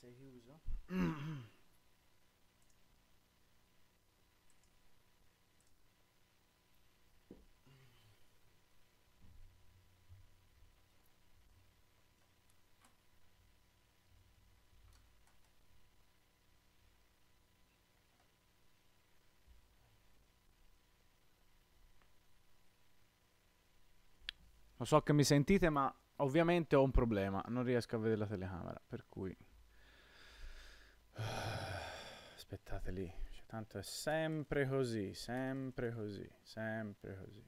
sei chiuso? Lo so che mi sentite, ma ovviamente ho un problema, non riesco a vedere la telecamera, per cui... Aspettate lì, cioè, tanto è sempre così, sempre così, sempre così.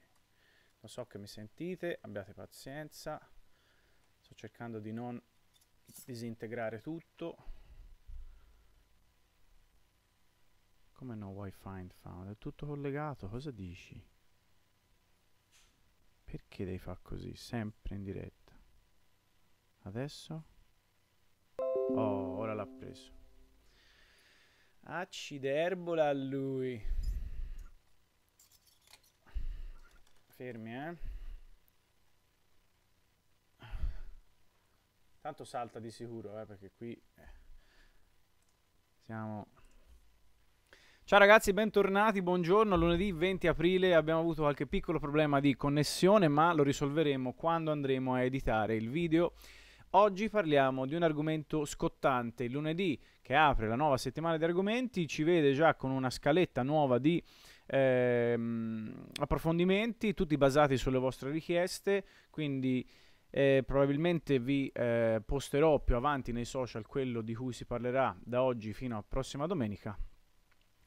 Lo so che mi sentite, abbiate pazienza. Sto cercando di non disintegrare tutto. Come no wifi found? È tutto collegato, cosa dici? Perché devi fare così, sempre in diretta? Adesso? Oh, ora l'ha preso. Acciderbola a lui. Fermi, eh. Tanto salta di sicuro, eh, perché qui... Eh, siamo... Ciao ragazzi, bentornati, buongiorno. Lunedì 20 aprile abbiamo avuto qualche piccolo problema di connessione, ma lo risolveremo quando andremo a editare il video Oggi parliamo di un argomento scottante. Il lunedì, che apre la nuova settimana di argomenti, ci vede già con una scaletta nuova di ehm, approfondimenti, tutti basati sulle vostre richieste. Quindi. Eh, probabilmente vi eh, posterò più avanti nei social quello di cui si parlerà da oggi fino a prossima domenica.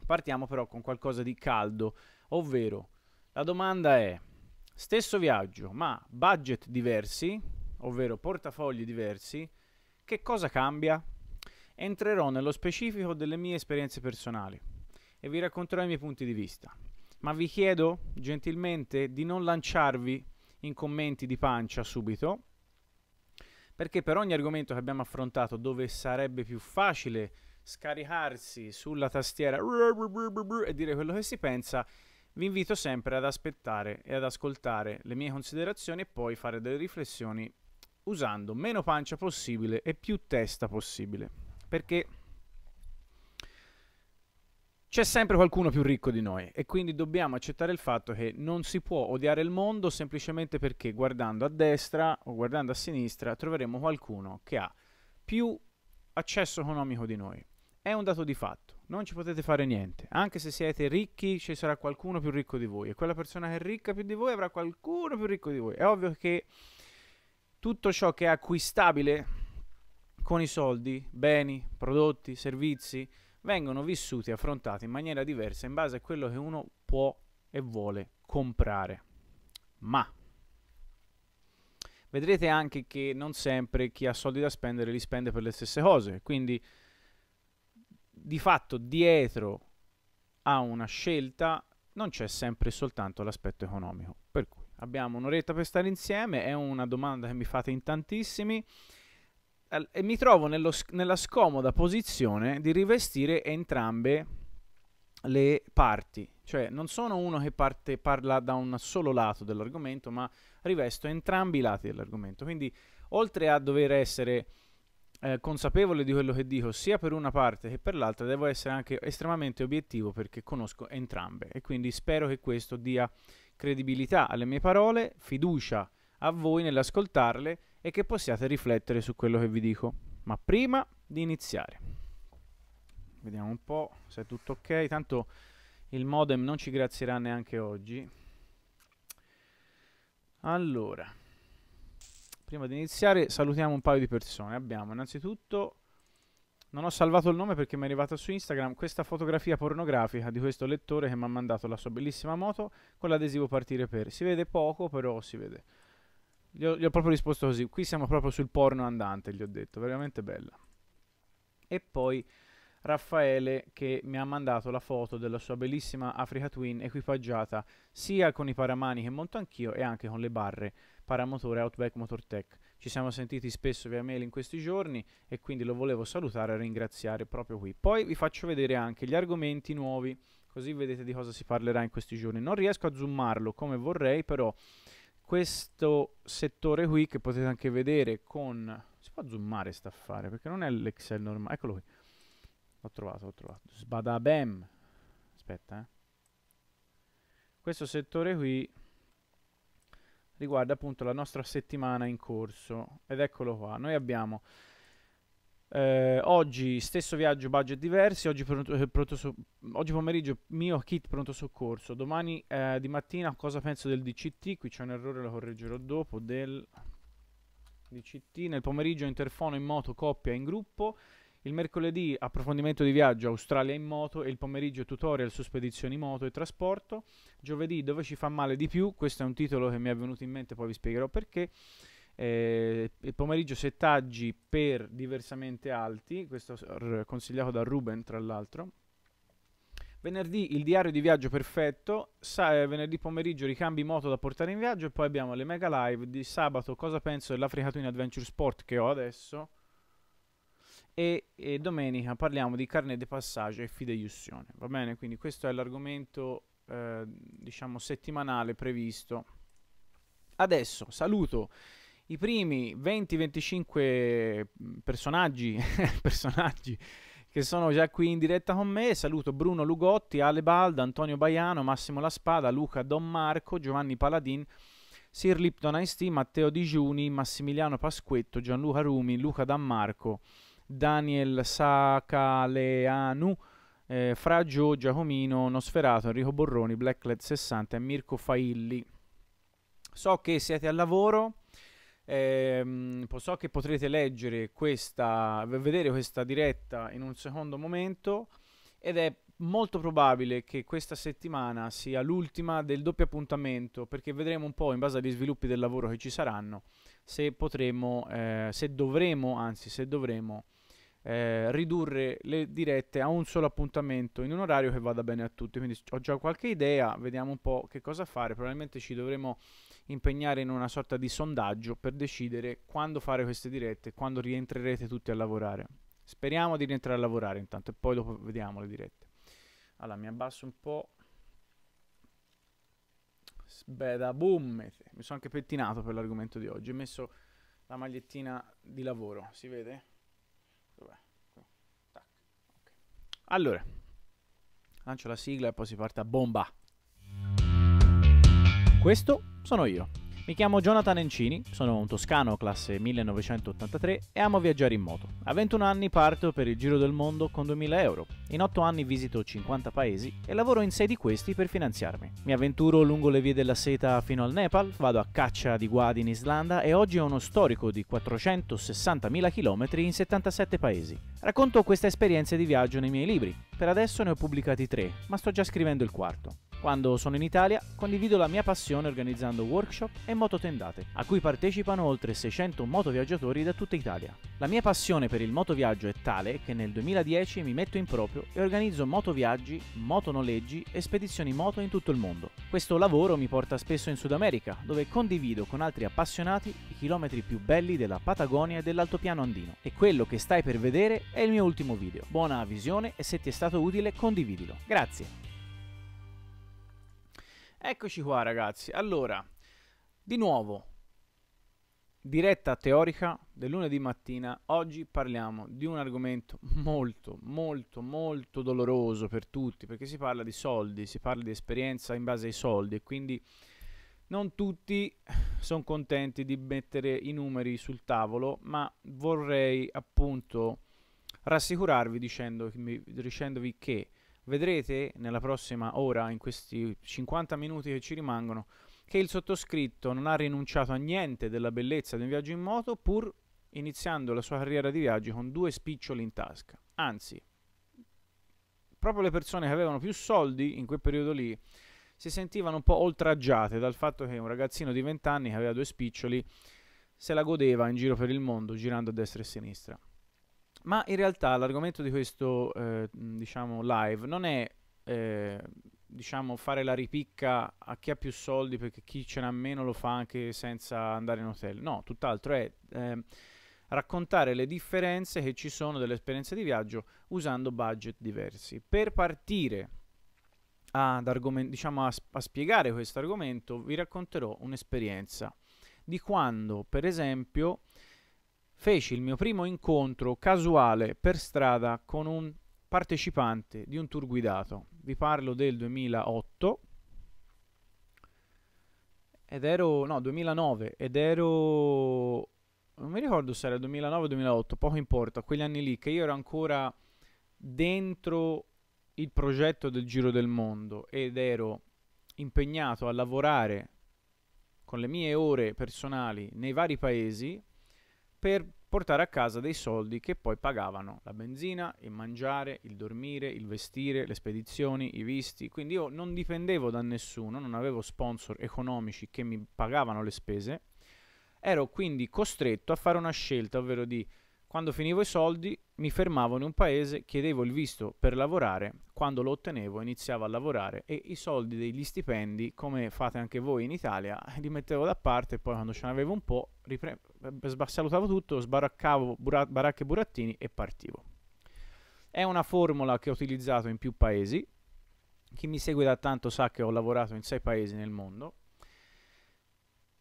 Partiamo però con qualcosa di caldo, ovvero la domanda è stesso viaggio ma budget diversi, ovvero portafogli diversi, che cosa cambia? Entrerò nello specifico delle mie esperienze personali e vi racconterò i miei punti di vista. Ma vi chiedo gentilmente di non lanciarvi in commenti di pancia subito, perché per ogni argomento che abbiamo affrontato dove sarebbe più facile scaricarsi sulla tastiera e dire quello che si pensa, vi invito sempre ad aspettare e ad ascoltare le mie considerazioni e poi fare delle riflessioni usando meno pancia possibile e più testa possibile. Perché c'è sempre qualcuno più ricco di noi e quindi dobbiamo accettare il fatto che non si può odiare il mondo semplicemente perché guardando a destra o guardando a sinistra troveremo qualcuno che ha più accesso economico di noi. È un dato di fatto, non ci potete fare niente. Anche se siete ricchi ci sarà qualcuno più ricco di voi e quella persona che è ricca più di voi avrà qualcuno più ricco di voi. È ovvio che tutto ciò che è acquistabile con i soldi, beni, prodotti, servizi, vengono vissuti e affrontati in maniera diversa in base a quello che uno può e vuole comprare. Ma vedrete anche che non sempre chi ha soldi da spendere li spende per le stesse cose, quindi di fatto dietro a una scelta non c'è sempre soltanto l'aspetto economico. Per, Abbiamo un'oretta per stare insieme, è una domanda che mi fate in tantissimi e mi trovo nello, nella scomoda posizione di rivestire entrambe le parti. Cioè, non sono uno che parte, parla da un solo lato dell'argomento, ma rivesto entrambi i lati dell'argomento. Quindi, oltre a dover essere eh, consapevole di quello che dico, sia per una parte che per l'altra, devo essere anche estremamente obiettivo perché conosco entrambe. E quindi spero che questo dia credibilità alle mie parole, fiducia a voi nell'ascoltarle e che possiate riflettere su quello che vi dico. Ma prima di iniziare, vediamo un po' se è tutto ok. Tanto il modem non ci grazierà neanche oggi. Allora, prima di iniziare salutiamo un paio di persone. Abbiamo innanzitutto non ho salvato il nome perché mi è arrivata su Instagram questa fotografia pornografica di questo lettore che mi ha mandato la sua bellissima moto con l'adesivo partire per. Si vede poco, però si vede. Gli ho, gli ho proprio risposto così. Qui siamo proprio sul porno andante, gli ho detto. Veramente bella. E poi Raffaele che mi ha mandato la foto della sua bellissima Africa Twin equipaggiata sia con i paramani che monto anch'io e anche con le barre paramotore Outback Motortech ci siamo sentiti spesso via mail in questi giorni e quindi lo volevo salutare e ringraziare proprio qui. Poi vi faccio vedere anche gli argomenti nuovi, così vedete di cosa si parlerà in questi giorni. Non riesco a zoomarlo come vorrei, però questo settore qui che potete anche vedere con... Si può zoomare sta affare perché non è l'Excel normale, eccolo qui. L'ho trovato, l'ho trovato. Sbadabem. Aspetta, eh. Questo settore qui riguarda appunto la nostra settimana in corso ed eccolo qua noi abbiamo eh, oggi stesso viaggio budget diversi oggi, pronto, eh, pronto so, oggi pomeriggio mio kit pronto soccorso domani eh, di mattina cosa penso del DCT qui c'è un errore lo correggerò dopo del DCT nel pomeriggio interfono in moto coppia in gruppo il mercoledì approfondimento di viaggio Australia in moto e il pomeriggio tutorial su spedizioni moto e trasporto. Giovedì dove ci fa male di più, questo è un titolo che mi è venuto in mente, poi vi spiegherò perché. Eh, il pomeriggio settaggi per diversamente alti, questo consigliato da Ruben tra l'altro. Venerdì il diario di viaggio perfetto, Sa eh, venerdì pomeriggio ricambi moto da portare in viaggio e poi abbiamo le mega live di sabato cosa penso dell'Africa Twin Adventure Sport che ho adesso e, e domenica parliamo di carnet de passaggio e fideiussione, va bene? Quindi questo è l'argomento, eh, diciamo, settimanale previsto. Adesso saluto i primi 20-25 personaggi, personaggi che sono già qui in diretta con me. Saluto Bruno Lugotti, Ale Balda, Antonio Baiano, Massimo La Spada, Luca Don Marco, Giovanni Paladin, Sir Lipton Ice Matteo Digiuni, Massimiliano Pasquetto, Gianluca Rumi, Luca D'Ammarco. Daniel Sacaleanu, eh, Gio, Giacomino, Nosferato, Enrico Borroni, Blacklet 60 e Mirko Failli. So che siete al lavoro, ehm, so che potrete leggere questa, vedere questa diretta in un secondo momento ed è molto probabile che questa settimana sia l'ultima del doppio appuntamento perché vedremo un po' in base agli sviluppi del lavoro che ci saranno se potremo, eh, se dovremo, anzi se dovremo eh, ridurre le dirette a un solo appuntamento in un orario che vada bene a tutti. Quindi ho già qualche idea, vediamo un po' che cosa fare. Probabilmente ci dovremo impegnare in una sorta di sondaggio per decidere quando fare queste dirette, quando rientrerete tutti a lavorare. Speriamo di rientrare a lavorare intanto e poi dopo vediamo le dirette. Allora mi abbasso un po'. Sbeda boom. Mi sono anche pettinato per l'argomento di oggi. Ho messo la magliettina di lavoro, si vede? Allora, lancio la sigla e poi si parte a bomba. Questo sono io. Mi chiamo Jonathan Encini, sono un toscano classe 1983 e amo viaggiare in moto. A 21 anni parto per il giro del mondo con 2000 euro. In 8 anni visito 50 paesi e lavoro in 6 di questi per finanziarmi. Mi avventuro lungo le vie della seta fino al Nepal, vado a caccia di guadi in Islanda e oggi ho uno storico di 460.000 km in 77 paesi. Racconto queste esperienze di viaggio nei miei libri, per adesso ne ho pubblicati tre, ma sto già scrivendo il quarto. Quando sono in Italia condivido la mia passione organizzando workshop e mototendate, a cui partecipano oltre 600 motoviaggiatori da tutta Italia. La mia passione per il motoviaggio è tale che nel 2010 mi metto in proprio e organizzo motoviaggi, motonoleggi e spedizioni moto in tutto il mondo. Questo lavoro mi porta spesso in Sud America, dove condivido con altri appassionati i chilometri più belli della Patagonia e dell'Altopiano Andino. E quello che stai per vedere è il mio ultimo video. Buona visione e se ti è stato stato utile condividilo. Grazie. Eccoci qua ragazzi, allora, di nuovo, diretta teorica del lunedì mattina, oggi parliamo di un argomento molto, molto, molto doloroso per tutti, perché si parla di soldi, si parla di esperienza in base ai soldi e quindi non tutti sono contenti di mettere i numeri sul tavolo, ma vorrei appunto rassicurarvi dicendovi, dicendovi che vedrete nella prossima ora, in questi 50 minuti che ci rimangono, che il sottoscritto non ha rinunciato a niente della bellezza di un viaggio in moto pur iniziando la sua carriera di viaggi con due spiccioli in tasca. Anzi, proprio le persone che avevano più soldi in quel periodo lì si sentivano un po' oltraggiate dal fatto che un ragazzino di 20 anni che aveva due spiccioli se la godeva in giro per il mondo, girando a destra e a sinistra. Ma in realtà l'argomento di questo eh, diciamo live non è eh, diciamo fare la ripicca a chi ha più soldi perché chi ce n'ha meno lo fa anche senza andare in hotel. No, tutt'altro è eh, raccontare le differenze che ci sono delle esperienze di viaggio usando budget diversi. Per partire ad argomen- diciamo a, sp- a spiegare questo argomento vi racconterò un'esperienza di quando, per esempio, feci il mio primo incontro casuale per strada con un partecipante di un tour guidato. Vi parlo del 2008 ed ero no, 2009 ed ero non mi ricordo se era 2009 o 2008, poco importa, quegli anni lì che io ero ancora dentro il progetto del Giro del Mondo ed ero impegnato a lavorare con le mie ore personali nei vari paesi per portare a casa dei soldi che poi pagavano la benzina, il mangiare, il dormire, il vestire, le spedizioni, i visti. Quindi io non dipendevo da nessuno, non avevo sponsor economici che mi pagavano le spese. Ero quindi costretto a fare una scelta, ovvero di quando finivo i soldi mi fermavo in un paese, chiedevo il visto per lavorare, quando lo ottenevo iniziavo a lavorare e i soldi degli stipendi, come fate anche voi in Italia, li mettevo da parte e poi quando ce n'avevo un po' riprendevo salutavo tutto, sbaraccavo bura- baracche e burattini e partivo. È una formula che ho utilizzato in più paesi. Chi mi segue da tanto sa che ho lavorato in sei paesi nel mondo.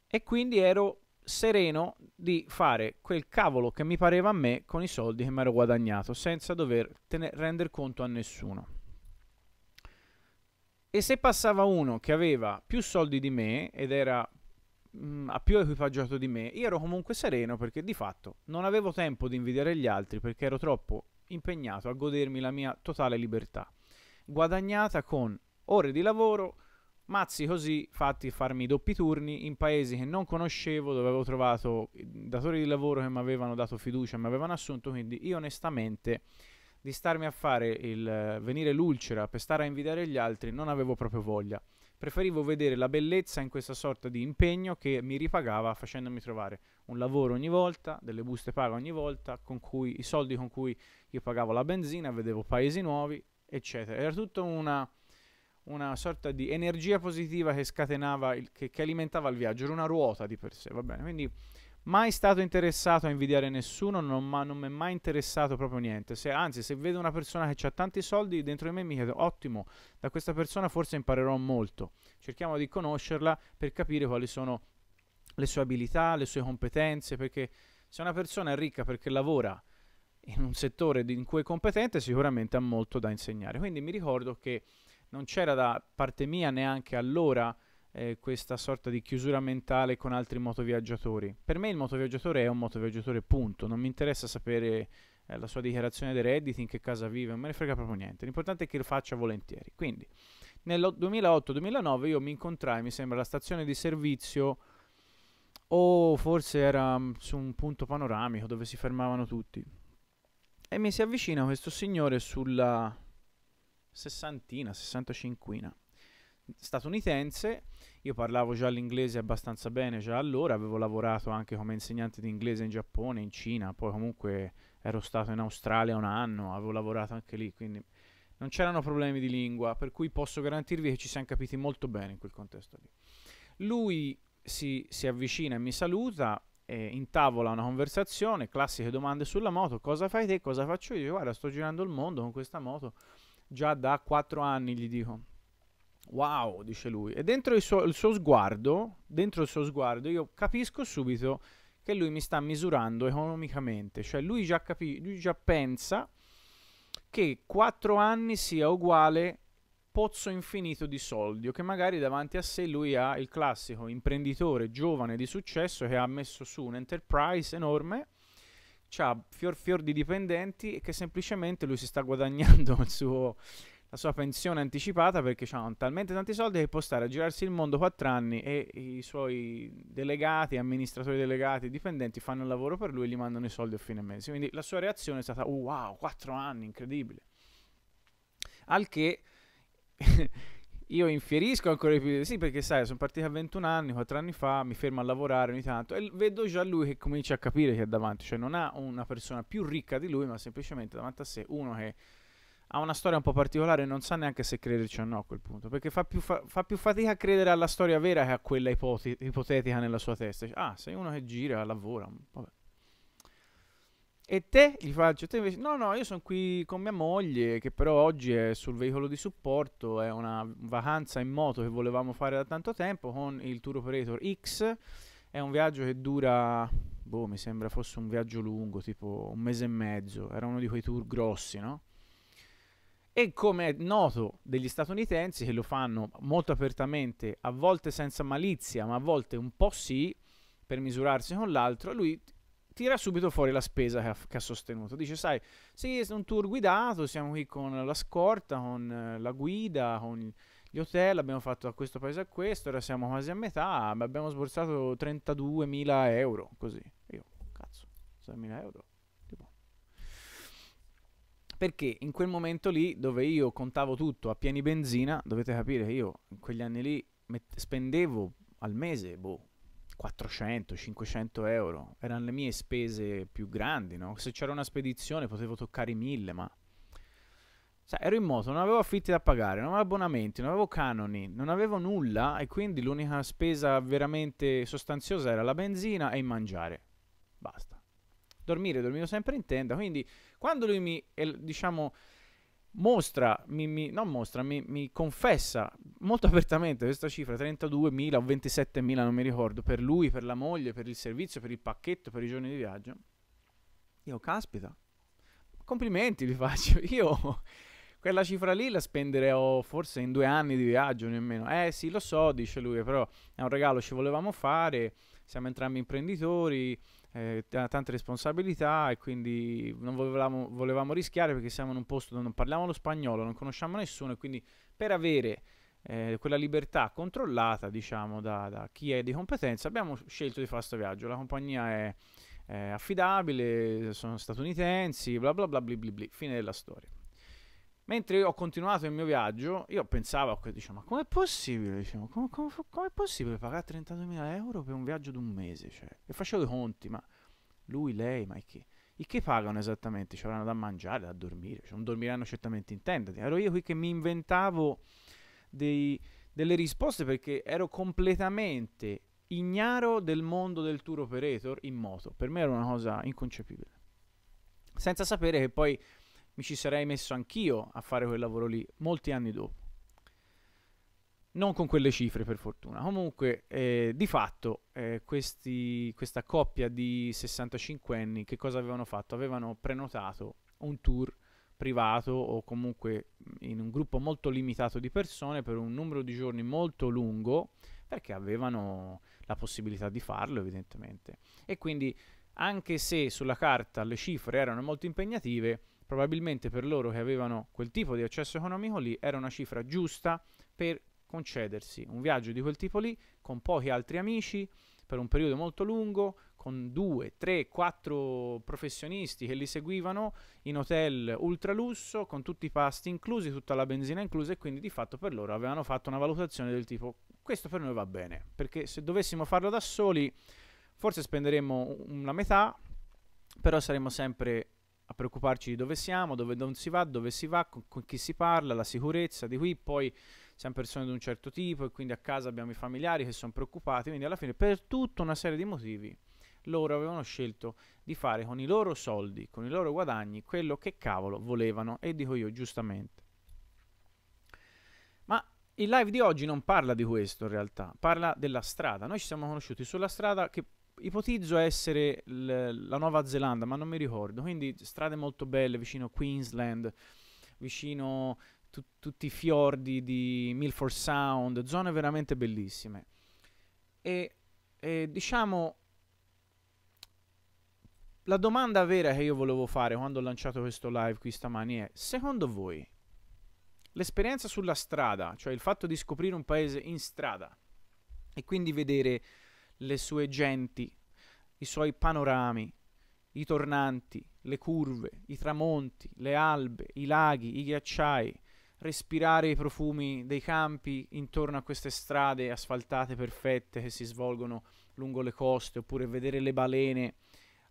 E quindi ero sereno di fare quel cavolo che mi pareva a me con i soldi che mi ero guadagnato, senza dover tener- rendere conto a nessuno. E se passava uno che aveva più soldi di me ed era mh, mm, ha più equipaggiato di me, io ero comunque sereno perché di fatto non avevo tempo di invidiare gli altri perché ero troppo impegnato a godermi la mia totale libertà, guadagnata con ore di lavoro, mazzi così fatti farmi doppi turni in paesi che non conoscevo, dove avevo trovato datori di lavoro che mi avevano dato fiducia, mi avevano assunto, quindi io onestamente di starmi a fare il eh, venire l'ulcera per stare a invidiare gli altri non avevo proprio voglia. Preferivo vedere la bellezza in questa sorta di impegno che mi ripagava facendomi trovare un lavoro ogni volta, delle buste paga ogni volta, con cui, i soldi con cui io pagavo la benzina, vedevo paesi nuovi, eccetera. Era tutta una, una sorta di energia positiva che scatenava, il, che, che alimentava il viaggio, era una ruota di per sé, va bene. Quindi mai stato interessato a invidiare nessuno, non, ma, non mi è mai interessato proprio niente. Se, anzi, se vedo una persona che ha tanti soldi, dentro di me mi chiedo, ottimo, da questa persona forse imparerò molto. Cerchiamo di conoscerla per capire quali sono le sue abilità, le sue competenze, perché se una persona è ricca perché lavora in un settore in cui è competente, sicuramente ha molto da insegnare. Quindi mi ricordo che non c'era da parte mia neanche allora eh, questa sorta di chiusura mentale con altri motoviaggiatori. Per me il motoviaggiatore è un motoviaggiatore punto, non mi interessa sapere eh, la sua dichiarazione dei redditi, in che casa vive, non me ne frega proprio niente, l'importante è che lo faccia volentieri. Quindi nel 2008-2009 io mi incontrai, mi sembra, alla stazione di servizio o forse era mm, su un punto panoramico dove si fermavano tutti. E mi si avvicina questo signore sulla sessantina, sessantacinquina, statunitense, io parlavo già l'inglese abbastanza bene già allora, avevo lavorato anche come insegnante di inglese in Giappone, in Cina, poi comunque ero stato in Australia un anno, avevo lavorato anche lì, quindi non c'erano problemi di lingua, per cui posso garantirvi che ci siamo capiti molto bene in quel contesto lì. Lui si, si avvicina e mi saluta, eh, in tavola una conversazione, classiche domande sulla moto, cosa fai te, cosa faccio io? Guarda, sto girando il mondo con questa moto, già da 4 anni gli dico Wow, dice lui. E dentro il suo, il suo sguardo, dentro il suo sguardo, io capisco subito che lui mi sta misurando economicamente. Cioè lui già, capi- lui già pensa che quattro anni sia uguale pozzo infinito di soldi o che magari davanti a sé lui ha il classico imprenditore giovane di successo che ha messo su un enterprise enorme ha fior fior di dipendenti e che semplicemente lui si sta guadagnando il suo la sua pensione anticipata perché ha talmente tanti soldi che può stare a girarsi il mondo 4 anni e i suoi delegati, amministratori delegati, dipendenti fanno il lavoro per lui e gli mandano i soldi a fine mese. Quindi la sua reazione è stata oh, wow, 4 anni, incredibile. Al che io infierisco ancora di più, sì perché sai, sono partito a 21 anni, 4 anni fa, mi fermo a lavorare ogni tanto e vedo già lui che comincia a capire che è davanti, cioè non ha una persona più ricca di lui, ma semplicemente davanti a sé uno che ha una storia un po' particolare e non sa neanche se crederci o no a quel punto, perché fa più, fa, fa più fatica a credere alla storia vera che a quella ipoti- ipotetica nella sua testa. ah, sei uno che gira, lavora, vabbè. E te gli faccio, te invece, no, no, io sono qui con mia moglie che però oggi è sul veicolo di supporto, è una vacanza in moto che volevamo fare da tanto tempo con il tour operator X, è un viaggio che dura, boh, mi sembra fosse un viaggio lungo, tipo un mese e mezzo, era uno di quei tour grossi, no? E come è noto degli statunitensi che lo fanno molto apertamente, a volte senza malizia, ma a volte un po' sì, per misurarsi con l'altro, lui tira subito fuori la spesa che ha, che ha, sostenuto. Dice, sai, sì, è un tour guidato, siamo qui con la scorta, con eh, la guida, con gli hotel, abbiamo fatto da questo paese a questo, ora siamo quasi a metà, abbiamo sborsato 32.000 euro, così. Io, cazzo, 32.000 euro perché in quel momento lì dove io contavo tutto a pieni benzina, dovete capire che io in quegli anni lì met- spendevo al mese boh, 400-500 euro, erano le mie spese più grandi, no? se c'era una spedizione potevo toccare i 1000, ma Sa, ero in moto, non avevo affitti da pagare, non avevo abbonamenti, non avevo canoni, non avevo nulla e quindi l'unica spesa veramente sostanziosa era la benzina e il mangiare. Basta. Dormire, dormivo sempre in tenda, quindi quando lui mi, diciamo, mostra, mi, mi, non mostra, mi, mi, confessa molto apertamente questa cifra, 32.000 o 27.000, non mi ricordo, per lui, per la moglie, per il servizio, per il pacchetto, per i giorni di viaggio, io, caspita, complimenti vi faccio, io... Quella cifra lì la spenderò forse in due anni di viaggio nemmeno. Eh sì, lo so, dice lui, però è un regalo ci volevamo fare, siamo entrambi imprenditori, eh, tante responsabilità e quindi non volevamo, volevamo, rischiare perché siamo in un posto dove non parliamo lo spagnolo, non conosciamo nessuno e quindi per avere eh, quella libertà controllata diciamo da, da, chi è di competenza abbiamo scelto di fare questo viaggio, la compagnia è, è affidabile, sono statunitensi, bla bla bla bla, bla fine della storia. Mentre io ho continuato il mio viaggio, io pensavo, dicevo, ma com'è possibile? Dicevo, com- com- com'è possibile pagare 32.000 euro per un viaggio di un mese? Cioè? E facevo i conti, ma lui, lei, ma che? I che pagano esattamente? Ci avranno da mangiare, da dormire, cioè, non dormiranno certamente in tenda. Ero io qui che mi inventavo dei, delle risposte perché ero completamente ignaro del mondo del tour operator in moto. Per me era una cosa inconcepibile. Senza sapere che poi mi ci sarei messo anch'io a fare quel lavoro lì molti anni dopo. Non con quelle cifre per fortuna. Comunque, eh, di fatto, eh, questi, questa coppia di 65 anni che cosa avevano fatto? Avevano prenotato un tour privato o comunque mm, in un gruppo molto limitato di persone per un numero di giorni molto lungo perché avevano la possibilità di farlo evidentemente e quindi anche se sulla carta le cifre erano molto impegnative Probabilmente per loro che avevano quel tipo di accesso economico lì era una cifra giusta per concedersi un viaggio di quel tipo lì con pochi altri amici per un periodo molto lungo, con due, tre, quattro professionisti che li seguivano in hotel ultra lusso, con tutti i pasti inclusi, tutta la benzina inclusa e quindi di fatto per loro avevano fatto una valutazione del tipo questo per noi va bene, perché se dovessimo farlo da soli forse spenderemmo la metà, però saremmo sempre a preoccuparci di dove siamo, dove non si va, dove si va, con, con chi si parla, la sicurezza di qui, poi siamo persone di un certo tipo e quindi a casa abbiamo i familiari che sono preoccupati, quindi alla fine per tutta una serie di motivi loro avevano scelto di fare con i loro soldi, con i loro guadagni, quello che cavolo volevano e dico io giustamente. Ma il live di oggi non parla di questo in realtà, parla della strada. Noi ci siamo conosciuti sulla strada che ipotizzo essere l- la Nuova Zelanda, ma non mi ricordo. Quindi strade molto belle vicino Queensland, vicino tu- tutti i fiordi di Milford Sound, zone veramente bellissime. E, e diciamo la domanda vera che io volevo fare quando ho lanciato questo live qui stamani è: secondo voi l'esperienza sulla strada, cioè il fatto di scoprire un paese in strada e quindi vedere le sue genti, i suoi panorami, i tornanti, le curve, i tramonti, le albe, i laghi, i ghiacciai, respirare i profumi dei campi intorno a queste strade asfaltate perfette che si svolgono lungo le coste, oppure vedere le balene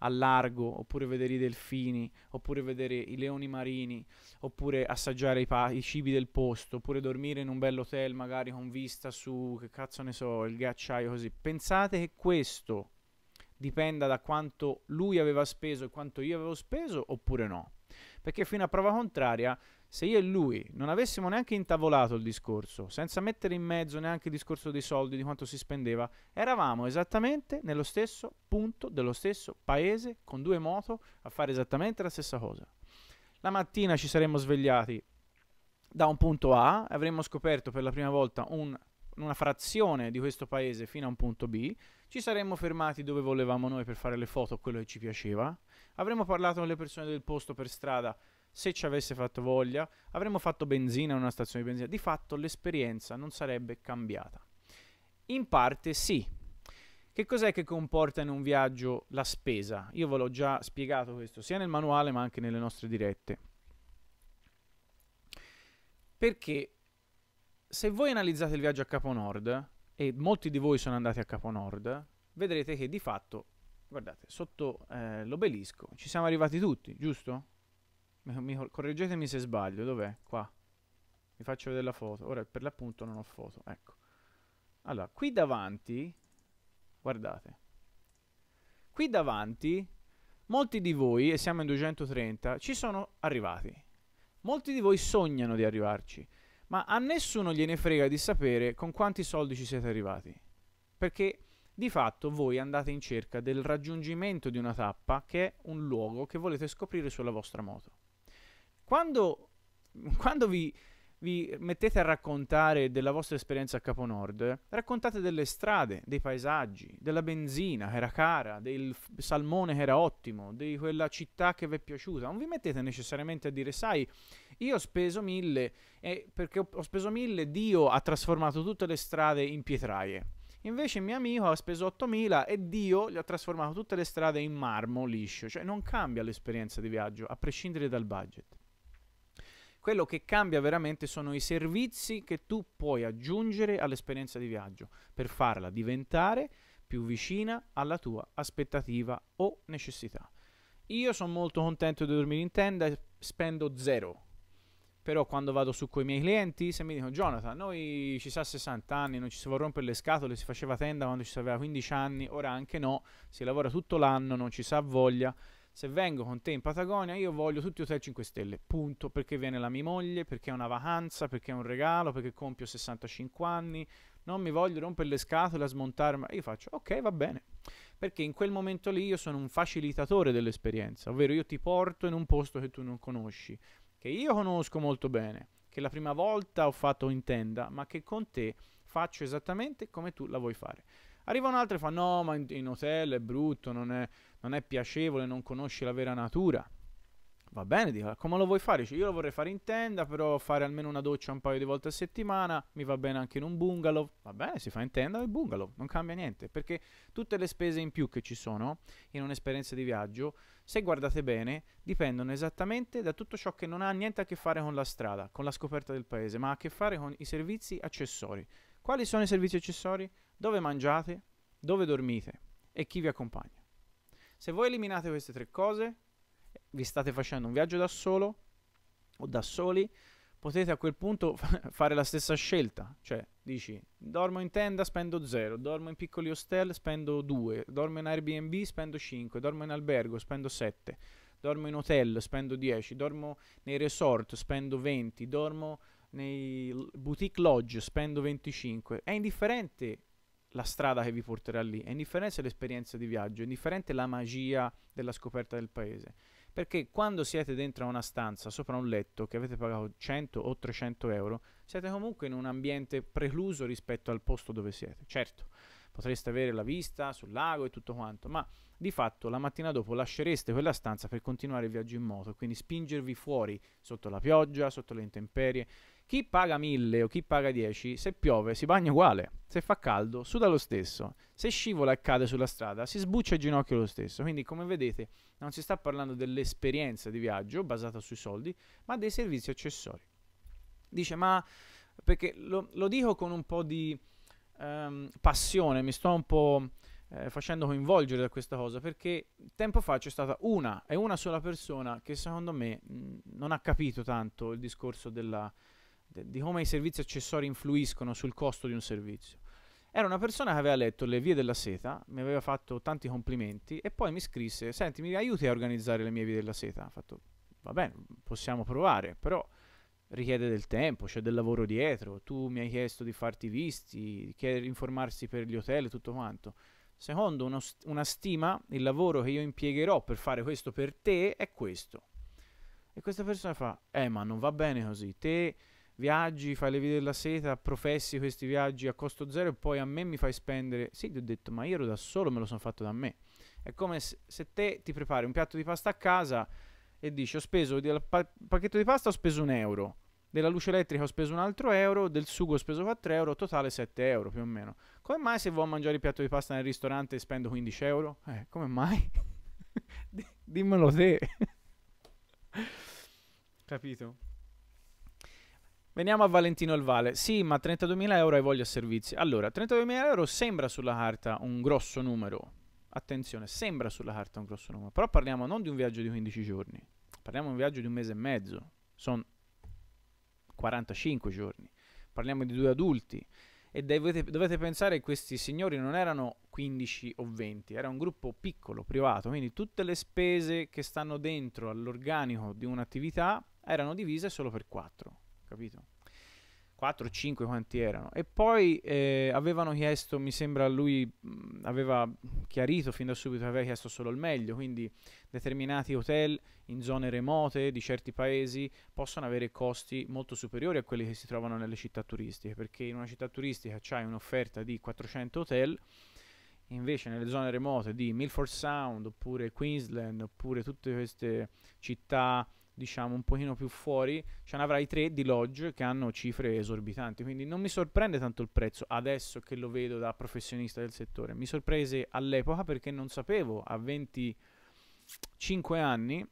al largo, oppure vedere i delfini, oppure vedere i leoni marini, oppure assaggiare i, pa- i cibi del posto, oppure dormire in un bel hotel magari con vista su, che cazzo ne so, il ghiacciaio così. Pensate che questo dipenda da quanto lui aveva speso e quanto io avevo speso oppure no? Perché fino a prova contraria se io e lui non avessimo neanche intavolato il discorso, senza mettere in mezzo neanche il discorso dei soldi, di quanto si spendeva, eravamo esattamente nello stesso punto, dello stesso paese, con due moto, a fare esattamente la stessa cosa. La mattina ci saremmo svegliati da un punto A, avremmo scoperto per la prima volta un, una frazione di questo paese fino a un punto B, ci saremmo fermati dove volevamo noi per fare le foto, quello che ci piaceva, avremmo parlato con le persone del posto per strada se ci avesse fatto voglia, avremmo fatto benzina in una stazione di benzina. Di fatto l'esperienza non sarebbe cambiata. In parte sì. Che cos'è che comporta in un viaggio la spesa? Io ve l'ho già spiegato questo, sia nel manuale ma anche nelle nostre dirette. Perché se voi analizzate il viaggio a Capo Nord, e molti di voi sono andati a Capo Nord, vedrete che di fatto, guardate, sotto eh, l'obelisco ci siamo arrivati tutti, giusto? Mi, correggetemi se sbaglio, dov'è? Qua. Vi faccio vedere la foto. Ora per l'appunto non ho foto, ecco. Allora, qui davanti, guardate. Qui davanti, molti di voi, e siamo in 230, ci sono arrivati. Molti di voi sognano di arrivarci, ma a nessuno gliene frega di sapere con quanti soldi ci siete arrivati. Perché di fatto voi andate in cerca del raggiungimento di una tappa che è un luogo che volete scoprire sulla vostra moto. Quando, quando vi, vi mettete a raccontare della vostra esperienza a Caponord, raccontate delle strade, dei paesaggi, della benzina che era cara, del salmone che era ottimo, di quella città che vi è piaciuta. Non vi mettete necessariamente a dire, sai, io ho speso mille e perché ho speso mille Dio ha trasformato tutte le strade in pietraie. Invece mio amico ha speso 8.000 e Dio gli ha trasformato tutte le strade in marmo liscio. Cioè non cambia l'esperienza di viaggio, a prescindere dal budget. Quello che cambia veramente sono i servizi che tu puoi aggiungere all'esperienza di viaggio per farla diventare più vicina alla tua aspettativa o necessità. Io sono molto contento di dormire in tenda e spendo zero. Però quando vado su con i miei clienti, se mi dicono Jonathan, noi ci sa 60 anni, non ci si può rompere le scatole, si faceva tenda quando ci si aveva 15 anni, ora anche no, si lavora tutto l'anno, non ci sa voglia, se vengo con te in Patagonia io voglio tutti i hotel 5 stelle, punto, perché viene la mia moglie, perché è una vacanza, perché è un regalo, perché compio 65 anni, non mi voglio rompere le scatole a smontare, ma io faccio ok, va bene, perché in quel momento lì io sono un facilitatore dell'esperienza, ovvero io ti porto in un posto che tu non conosci, che io conosco molto bene, che la prima volta ho fatto in tenda, ma che con te faccio esattamente come tu la vuoi fare. Arrivano altri e fa: no, ma in, in, hotel è brutto, non è, non è piacevole, non conosci la vera natura. Va bene, dico, come lo vuoi fare? Cioè, io lo vorrei fare in tenda, però fare almeno una doccia un paio di volte a settimana, mi va bene anche in un bungalow. Va bene, si fa in tenda e bungalow, non cambia niente, perché tutte le spese in più che ci sono in un'esperienza di viaggio, se guardate bene, dipendono esattamente da tutto ciò che non ha niente a che fare con la strada, con la scoperta del paese, ma ha a che fare con i servizi accessori. Quali sono i servizi accessori? dove mangiate, dove dormite e chi vi accompagna. Se voi eliminate queste tre cose, vi state facendo un viaggio da solo o da soli, potete a quel punto fare la stessa scelta, cioè dici dormo in tenda spendo zero, dormo in piccoli hostel spendo due, dormo in Airbnb spendo cinque, dormo in albergo spendo sette, dormo in hotel spendo dieci, dormo nei resort spendo venti, dormo nei boutique lodge spendo venticinque, è indifferente la strada che vi porterà lì, è indifferente l'esperienza di viaggio, è indifferente la magia della scoperta del paese. Perché quando siete dentro a una stanza, sopra un letto, che avete pagato 100 o 300 euro, siete comunque in un ambiente precluso rispetto al posto dove siete. Certo, potreste avere la vista sul lago e tutto quanto, ma di fatto la mattina dopo lascereste quella stanza per continuare il viaggio in moto, quindi spingervi fuori sotto la pioggia, sotto le intemperie. Chi paga 1000 o chi paga 10, se piove si bagna uguale, se fa caldo suda lo stesso, se scivola e cade sulla strada si sbuccia il ginocchio lo stesso. Quindi come vedete non si sta parlando dell'esperienza di viaggio basata sui soldi, ma dei servizi accessori. Dice ma perché lo, lo dico con un po' di ehm, passione, mi sto un po' eh, facendo coinvolgere da questa cosa perché tempo fa c'è stata una e una sola persona che secondo me mh, mhmm, non ha capito tanto il discorso della, di come i servizi accessori influiscono sul costo di un servizio. Era una persona che aveva letto Le vie della seta, mi aveva fatto tanti complimenti e poi mi scrisse, senti, mi aiuti a organizzare le mie vie della seta? Ho fatto, va bene, possiamo provare, però richiede del tempo, c'è del lavoro dietro, tu mi hai chiesto di farti visti, di informarsi per gli hotel e tutto quanto. Secondo uno, una stima, il lavoro che io impiegherò per fare questo per te è questo. E questa persona fa, eh ma non va bene così, te viaggi, fai le vie della seta, professi questi viaggi a costo zero e poi a me mi fai spendere. Sì, ti ho detto, ma io ero da solo, me lo sono fatto da me. È come se te ti prepari un piatto di pasta a casa e dici ho speso del pa- pacchetto di pasta ho speso un euro, della luce elettrica ho speso un altro euro, del sugo ho speso 4 euro, totale 7 euro più o meno. Come mai se vuoi mangiare il piatto di pasta nel ristorante spendo 15 euro? Eh, come mai? D- dimmelo te. Capito? Veniamo a Valentino Alvale. Sì, ma 32.000 euro e voglio servizi. Allora, 32.000 euro sembra sulla carta un grosso numero. Attenzione, sembra sulla carta un grosso numero. Però parliamo non di un viaggio di 15 giorni. Parliamo di un viaggio di un mese e mezzo. Sono 45 giorni. Parliamo di due adulti. E dovete, dovete pensare che questi signori non erano 15 o 20, era un gruppo piccolo, privato. Quindi tutte le spese che stanno dentro all'organico di un'attività erano divise solo per 4 capito? 4 o 5 quanti erano. E poi eh, avevano chiesto, mi sembra lui mh, aveva chiarito fin da subito aveva chiesto solo il meglio, quindi determinati hotel in zone remote di certi paesi possono avere costi molto superiori a quelli che si trovano nelle città turistiche, perché in una città turistica c'hai un'offerta di 400 hotel, invece nelle zone remote di Milford Sound oppure Queensland oppure tutte queste città diciamo un pochino più fuori, ce ne avrai tre di lodge che hanno cifre esorbitanti, quindi non mi sorprende tanto il prezzo adesso che lo vedo da professionista del settore, mi sorprese all'epoca perché non sapevo a 25 anni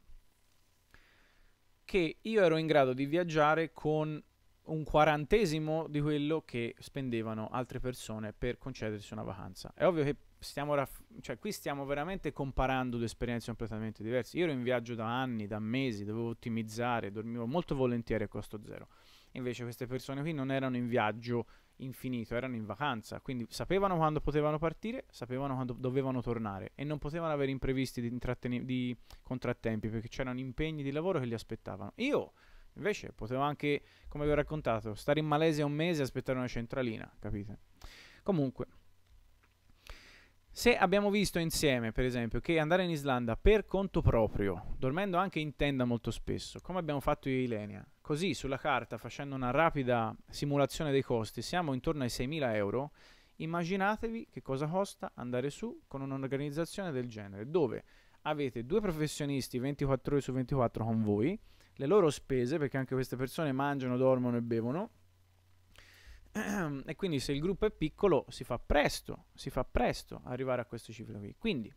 che io ero in grado di viaggiare con un quarantesimo di quello che spendevano altre persone per concedersi una vacanza. È ovvio che stiamo raff- cioè, qui stiamo veramente comparando due esperienze completamente diverse. Io ero in viaggio da anni, da mesi, dovevo ottimizzare, dormivo molto volentieri a costo zero. Invece queste persone qui non erano in viaggio infinito, erano in vacanza, quindi sapevano quando potevano partire, sapevano quando dovevano tornare e non potevano avere imprevisti di, intratteni- di contrattempi perché c'erano impegni di lavoro che li aspettavano. Io invece potevo anche, come vi ho raccontato, stare in Malesia un mese e aspettare una centralina, capite? Comunque, se abbiamo visto insieme, per esempio, che andare in Islanda per conto proprio, dormendo anche in tenda molto spesso, come abbiamo fatto io e Ilenia, così sulla carta, facendo una rapida simulazione dei costi, siamo intorno ai 6.000 euro, immaginatevi che cosa costa andare su con un'organizzazione del genere, dove avete due professionisti 24 ore su 24 con voi, le loro spese, perché anche queste persone mangiano, dormono e bevono, e quindi se il gruppo è piccolo si fa presto, si fa presto arrivare a queste cifre qui. Quindi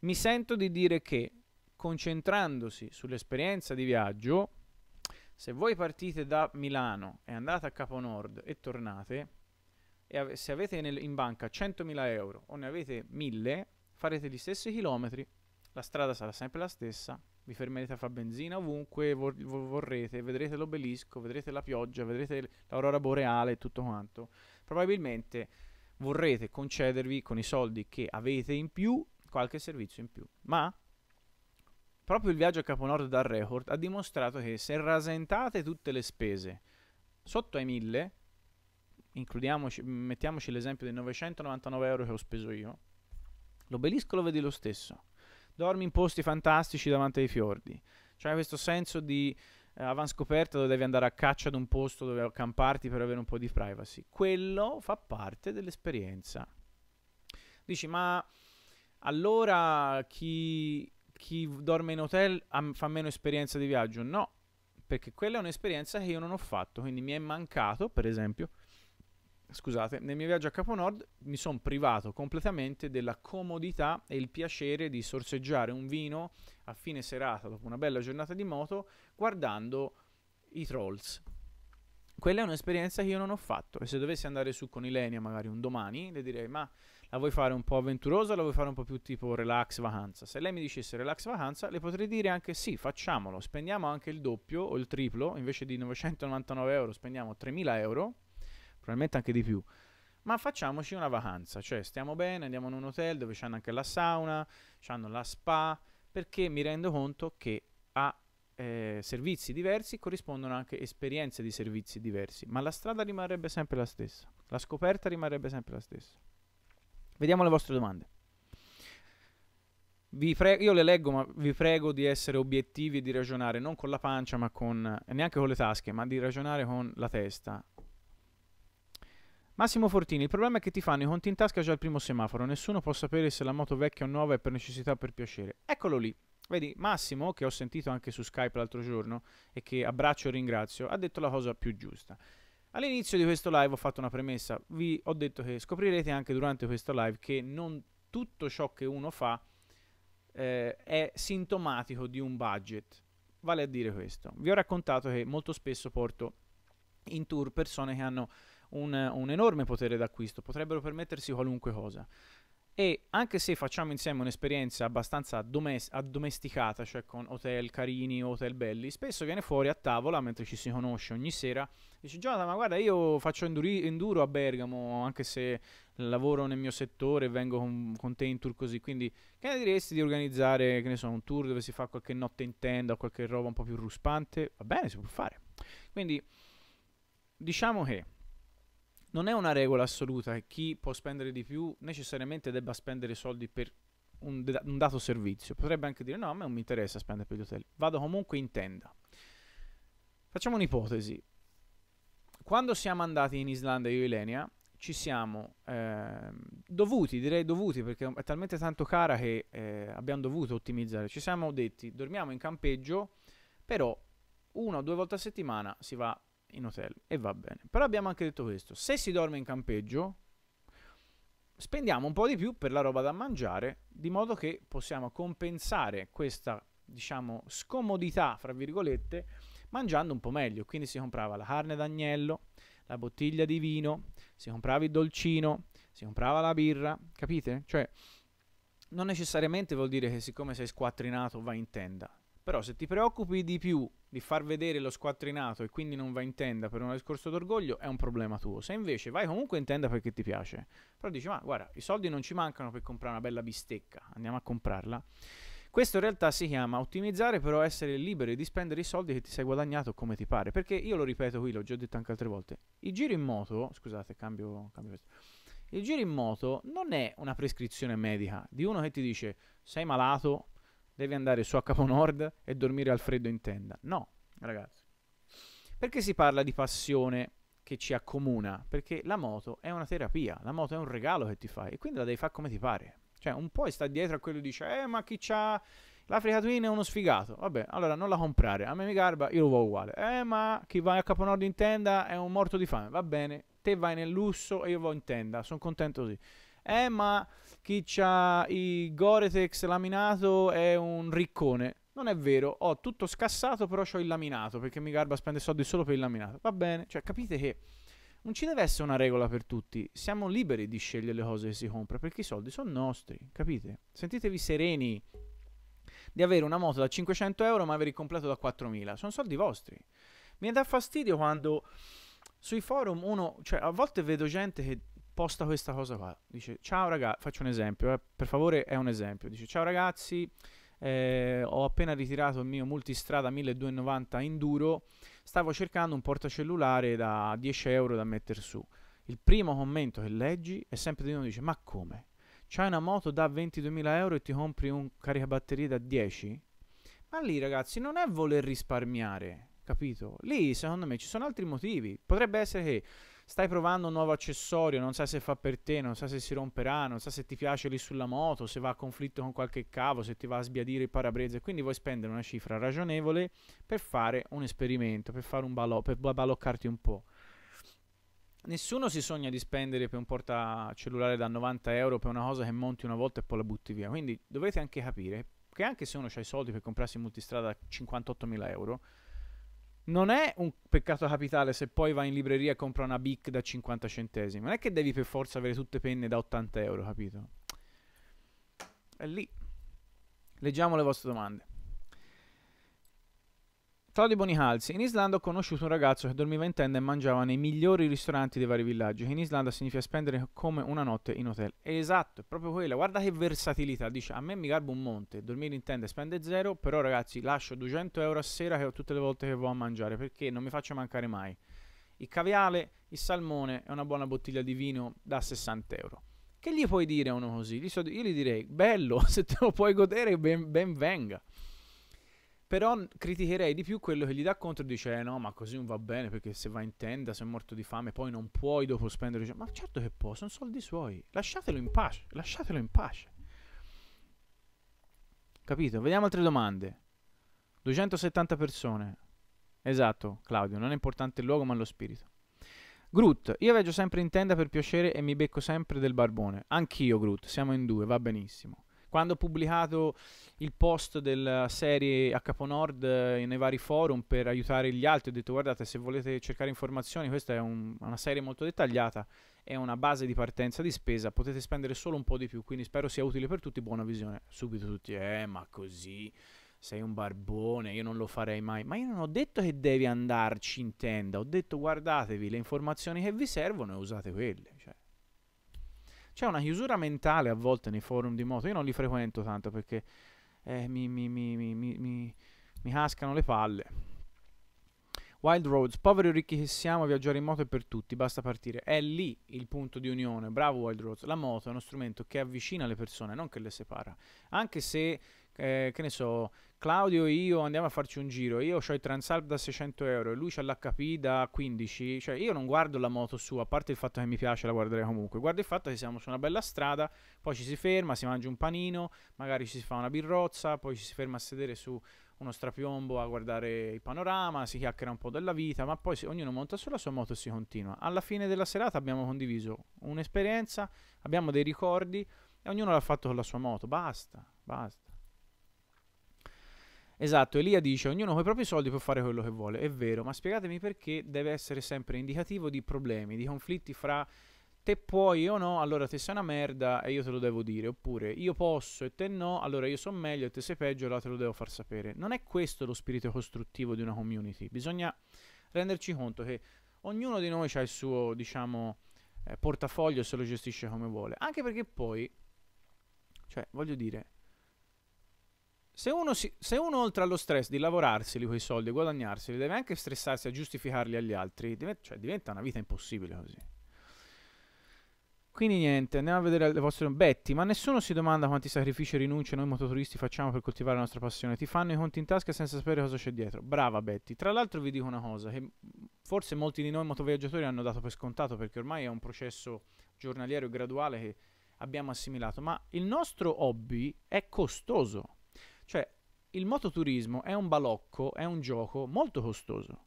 mi sento di dire che concentrandosi sull'esperienza di viaggio, se voi partite da Milano e andate a Capo Nord e tornate, e ave se avete nel, in banca 100.000 euro o ne avete 1000, farete gli stessi chilometri, la strada sarà sempre la stessa, vi fermerete a fare benzina ovunque vor- vorrete, vedrete l'obelisco, vedrete la pioggia, vedrete l'aurora boreale e tutto quanto. Probabilmente vorrete concedervi con i soldi che avete in più qualche servizio in più. Ma proprio il viaggio a Caponord dal record ha dimostrato che se rasentate tutte le spese sotto ai 1000, mettiamoci l'esempio dei 999 euro che ho speso io, l'obelisco lo vedi lo stesso dormi in posti fantastici davanti ai fiordi. Cioè questo senso di eh, avanscoperta dove devi andare a caccia ad un posto dove accamparti per avere un po' di privacy. Quello fa parte dell'esperienza. Dici, ma allora chi, chi dorme in hotel fa meno esperienza di viaggio? No, perché quella è un'esperienza che io non ho fatto, quindi mi è mancato, per esempio, scusate, nel mio viaggio a Caponord mi sono privato completamente della comodità e il piacere di sorseggiare un vino a fine serata dopo una bella giornata di moto guardando i trolls. Quella è un'esperienza che io non ho fatto e se dovessi andare su con Ilenia magari un domani le direi ma la vuoi fare un po' avventurosa o la vuoi fare un po' più tipo relax vacanza? Se lei mi dicesse relax vacanza le potrei dire anche sì facciamolo, spendiamo anche il doppio o il triplo, invece di 999 euro spendiamo 3000 euro probabilmente anche di più. Ma facciamoci una vacanza, cioè stiamo bene, andiamo in un hotel dove c'hanno anche la sauna, c'hanno la spa, perché mi rendo conto che a eh, servizi diversi corrispondono anche esperienze di servizi diversi, ma la strada rimarrebbe sempre la stessa, la scoperta rimarrebbe sempre la stessa. Vediamo le vostre domande. Pre- io le leggo, ma vi prego di essere obiettivi e di ragionare non con la pancia, ma con, neanche con le tasche, ma di ragionare con la testa. Massimo Fortini, il problema è che ti fanno i conti in tasca già al primo semaforo, nessuno può sapere se la moto vecchia o nuova è per necessità o per piacere. Eccolo lì. Vedi, Massimo, che ho sentito anche su Skype l'altro giorno e che abbraccio e ringrazio, ha detto la cosa più giusta. All'inizio di questo live ho fatto una premessa, vi ho detto che scoprirete anche durante questo live che non tutto ciò che uno fa eh, è sintomatico di un budget. Vale a dire questo. Vi ho raccontato che molto spesso porto in tour persone che hanno un, un enorme potere d'acquisto, potrebbero permettersi qualunque cosa. E anche se facciamo insieme un'esperienza abbastanza addomes- addomesticata, cioè con hotel carini, hotel belli, spesso viene fuori a tavola mentre ci si conosce ogni sera, dice Jonathan ma guarda io faccio enduri- enduro a Bergamo anche se lavoro nel mio settore e vengo con-, con, te in tour così, quindi che ne diresti di organizzare che ne so, un tour dove si fa qualche notte in tenda o qualche roba un po' più ruspante? Va bene, si può fare. Quindi diciamo che non è una regola assoluta che chi può spendere di più necessariamente debba spendere soldi per un, de- un, dato servizio. Potrebbe anche dire no, a me non mi interessa spendere per gli hotel, vado comunque in tenda. Facciamo un'ipotesi. Quando siamo andati in Islanda io e Ilenia, ci siamo eh, dovuti, direi dovuti, perché è talmente tanto cara che eh, abbiamo dovuto ottimizzare. Ci siamo detti, dormiamo in campeggio, però una o due volte a settimana si va in hotel e va bene. Però abbiamo anche detto questo, se si dorme in campeggio spendiamo un po' di più per la roba da mangiare, di modo che possiamo compensare questa, diciamo, scomodità, fra virgolette, mangiando un po' meglio. Quindi si comprava la carne d'agnello, la bottiglia di vino, si comprava il dolcino, si comprava la birra, capite? Cioè, non necessariamente vuol dire che siccome sei squattrinato vai in tenda, però se ti preoccupi di più di far vedere lo squattrinato e quindi non vai in tenda per un discorso d'orgoglio è un problema tuo. Se invece vai comunque in tenda perché ti piace, però dici ma guarda, i soldi non ci mancano per comprare una bella bistecca, andiamo a comprarla. Questo in realtà si chiama ottimizzare, però essere liberi di spendere i soldi che ti sei guadagnato come ti pare. Perché io lo ripeto qui, l'ho già detto anche altre volte. Il giri in moto, scusate, cambio, cambio questo. Il giro in moto non è una prescrizione medica di uno che ti dice sei malato, devi andare su a Capo Nord e dormire al freddo in tenda. No, ragazzi. Perché si parla di passione che ci accomuna? Perché la moto è una terapia, la moto è un regalo che ti fai e quindi la devi fare come ti pare. Cioè, un po' sta dietro a quello che dice, eh, ma chi c'ha l'Africa Twin è uno sfigato. Vabbè, allora non la comprare, a me mi garba, io lo vuoi uguale. Eh, ma chi va a Capo Nord in tenda è un morto di fame. Va bene, te vai nel lusso e io vado in tenda, sono contento così. Eh, ma chi ha i Goretex laminato è un riccone. Non è vero, ho tutto scassato, però ho il laminato, perché mi garba spendere soldi solo per il laminato. Va bene, cioè capite che non ci deve essere una regola per tutti, siamo liberi di scegliere le cose che si compra, perché i soldi sono nostri, capite? Sentitevi sereni di avere una moto da 500 euro ma averli completo da 4.000, sono soldi vostri. Mi dà fastidio quando sui forum uno, cioè a volte vedo gente che posta questa cosa qua. Dice, ciao ragazzi, faccio un esempio, eh, per favore è un esempio. Dice, ciao ragazzi, eh, ho appena ritirato il mio multistrada 1290 Enduro, stavo cercando un portacellulare da 10 euro da mettere su. Il primo commento che leggi è sempre di uno dice, ma come? C'hai una moto da 22.000 euro e ti compri un caricabatterie da 10? Ma lì ragazzi non è voler risparmiare, capito? Lì secondo me ci sono altri motivi. Potrebbe essere che stai provando un nuovo accessorio, non sai se fa per te, non sai se si romperà, non sai se ti piace lì sulla moto, se va a conflitto con qualche cavo, se ti va a sbiadire il parabrezza, quindi vuoi spendere una cifra ragionevole per fare un esperimento, per fare un balò, per baloccarti un po'. Nessuno si sogna di spendere per un portacellulare da 90 euro per una cosa che monti una volta e poi la butti via. Quindi dovete anche capire che anche se uno ha i soldi per comprarsi in multistrada a 58.000 euro, non è un peccato capitale se poi vai in libreria e compra una Bic da 50 centesimi. Non è che devi per forza avere tutte penne da 80 euro, capito? È lì. Leggiamo le vostre domande. Tra di Claudio Bonihals. In Islanda ho conosciuto un ragazzo che dormiva in tenda e mangiava nei migliori ristoranti dei vari villaggi, che in Islanda significa spendere come una notte in hotel. Esatto, è proprio quella. Guarda che versatilità. Dice, a me mi garbo un monte, dormire in tenda spende zero, però ragazzi lascio 200 euro a sera che ho tutte le volte che vado a mangiare, perché non mi faccio mancare mai. Il caviale, il salmone e una buona bottiglia di vino da 60 euro. Che gli puoi dire a uno così? Io gli direi, bello, se te lo puoi godere ben, ben venga. Però criticherei di più quello che gli dà contro e dice: eh, No, ma così non va bene perché se va in tenda, se è morto di fame, poi non puoi dopo spendere. ma certo che può, sono soldi suoi. Lasciatelo in pace. Lasciatelo in pace. Capito? Vediamo altre domande. 270 persone. Esatto, Claudio. Non è importante il luogo, ma lo spirito. Groot, io veggio sempre in tenda per piacere e mi becco sempre del barbone. Anch'io, Groot. Siamo in due, va benissimo. Quando ho pubblicato il post della serie a Caponord eh, nei vari forum per aiutare gli altri, ho detto guardate se volete cercare informazioni, questa è un, una serie molto dettagliata, è una base di partenza di spesa, potete spendere solo un po' di più, quindi spero sia utile per tutti, buona visione. Subito tutti, eh ma così sei un barbone, io non lo farei mai. Ma io non ho detto che devi andarci in tenda, ho detto guardatevi le informazioni che vi servono e usate quelle. Cioè. C'è una chiusura mentale a volte nei forum di moto. Io non li frequento tanto perché eh, mi, mi, mi, mi cascano le palle. Wild Roads, poveri o ricchi che siamo, viaggiare in moto è per tutti, basta partire. È lì il punto di unione. Bravo Wild Roads. La moto è uno strumento che avvicina le persone, non che le separa. Anche se eh, che ne so, Claudio e io andiamo a farci un giro, io ho i Transalp da 600 euro e lui c'ha l'HP da 15, cioè io non guardo la moto sua, a parte il fatto che mi piace, la guardare comunque, guardo il fatto che siamo su una bella strada, poi ci si ferma, si mangia un panino, magari ci si fa una birrozza, poi ci si ferma a sedere su uno strapiombo a guardare il panorama, si chiacchiera un po' della vita, ma poi ognuno monta sulla sua moto e si continua. Alla fine della serata abbiamo condiviso un'esperienza, abbiamo dei ricordi e ognuno l'ha fatto con la sua moto, basta, basta. Esatto, Elia dice ognuno con i propri soldi può fare quello che vuole, è vero, ma spiegatemi perché deve essere sempre indicativo di problemi, di conflitti fra te puoi o no, allora te sei una merda e io te lo devo dire, oppure io posso e te no, allora io sono meglio e te sei peggio, allora te lo devo far sapere. Non è questo lo spirito costruttivo di una community, bisogna renderci conto che ognuno di noi ha il suo, diciamo, eh, portafoglio e se lo gestisce come vuole, anche perché poi, cioè, voglio dire, se uno, si, se uno, oltre allo stress di lavorarseli quei soldi e guadagnarseli, deve anche stressarsi a giustificarli agli altri, div- cioè diventa una vita impossibile così. Quindi niente, andiamo a vedere le vostre... Betty, ma nessuno si domanda quanti sacrifici e rinunce noi mototuristi facciamo per coltivare la nostra passione. Ti fanno i conti in tasca senza sapere cosa c'è dietro. Brava Betty. Tra l'altro vi dico una cosa, che forse molti di noi motoviaggiatori hanno dato per scontato, perché ormai è un processo giornaliero e graduale che abbiamo assimilato, ma il nostro hobby è costoso cioè, il mototurismo è un balocco, è un gioco molto costoso.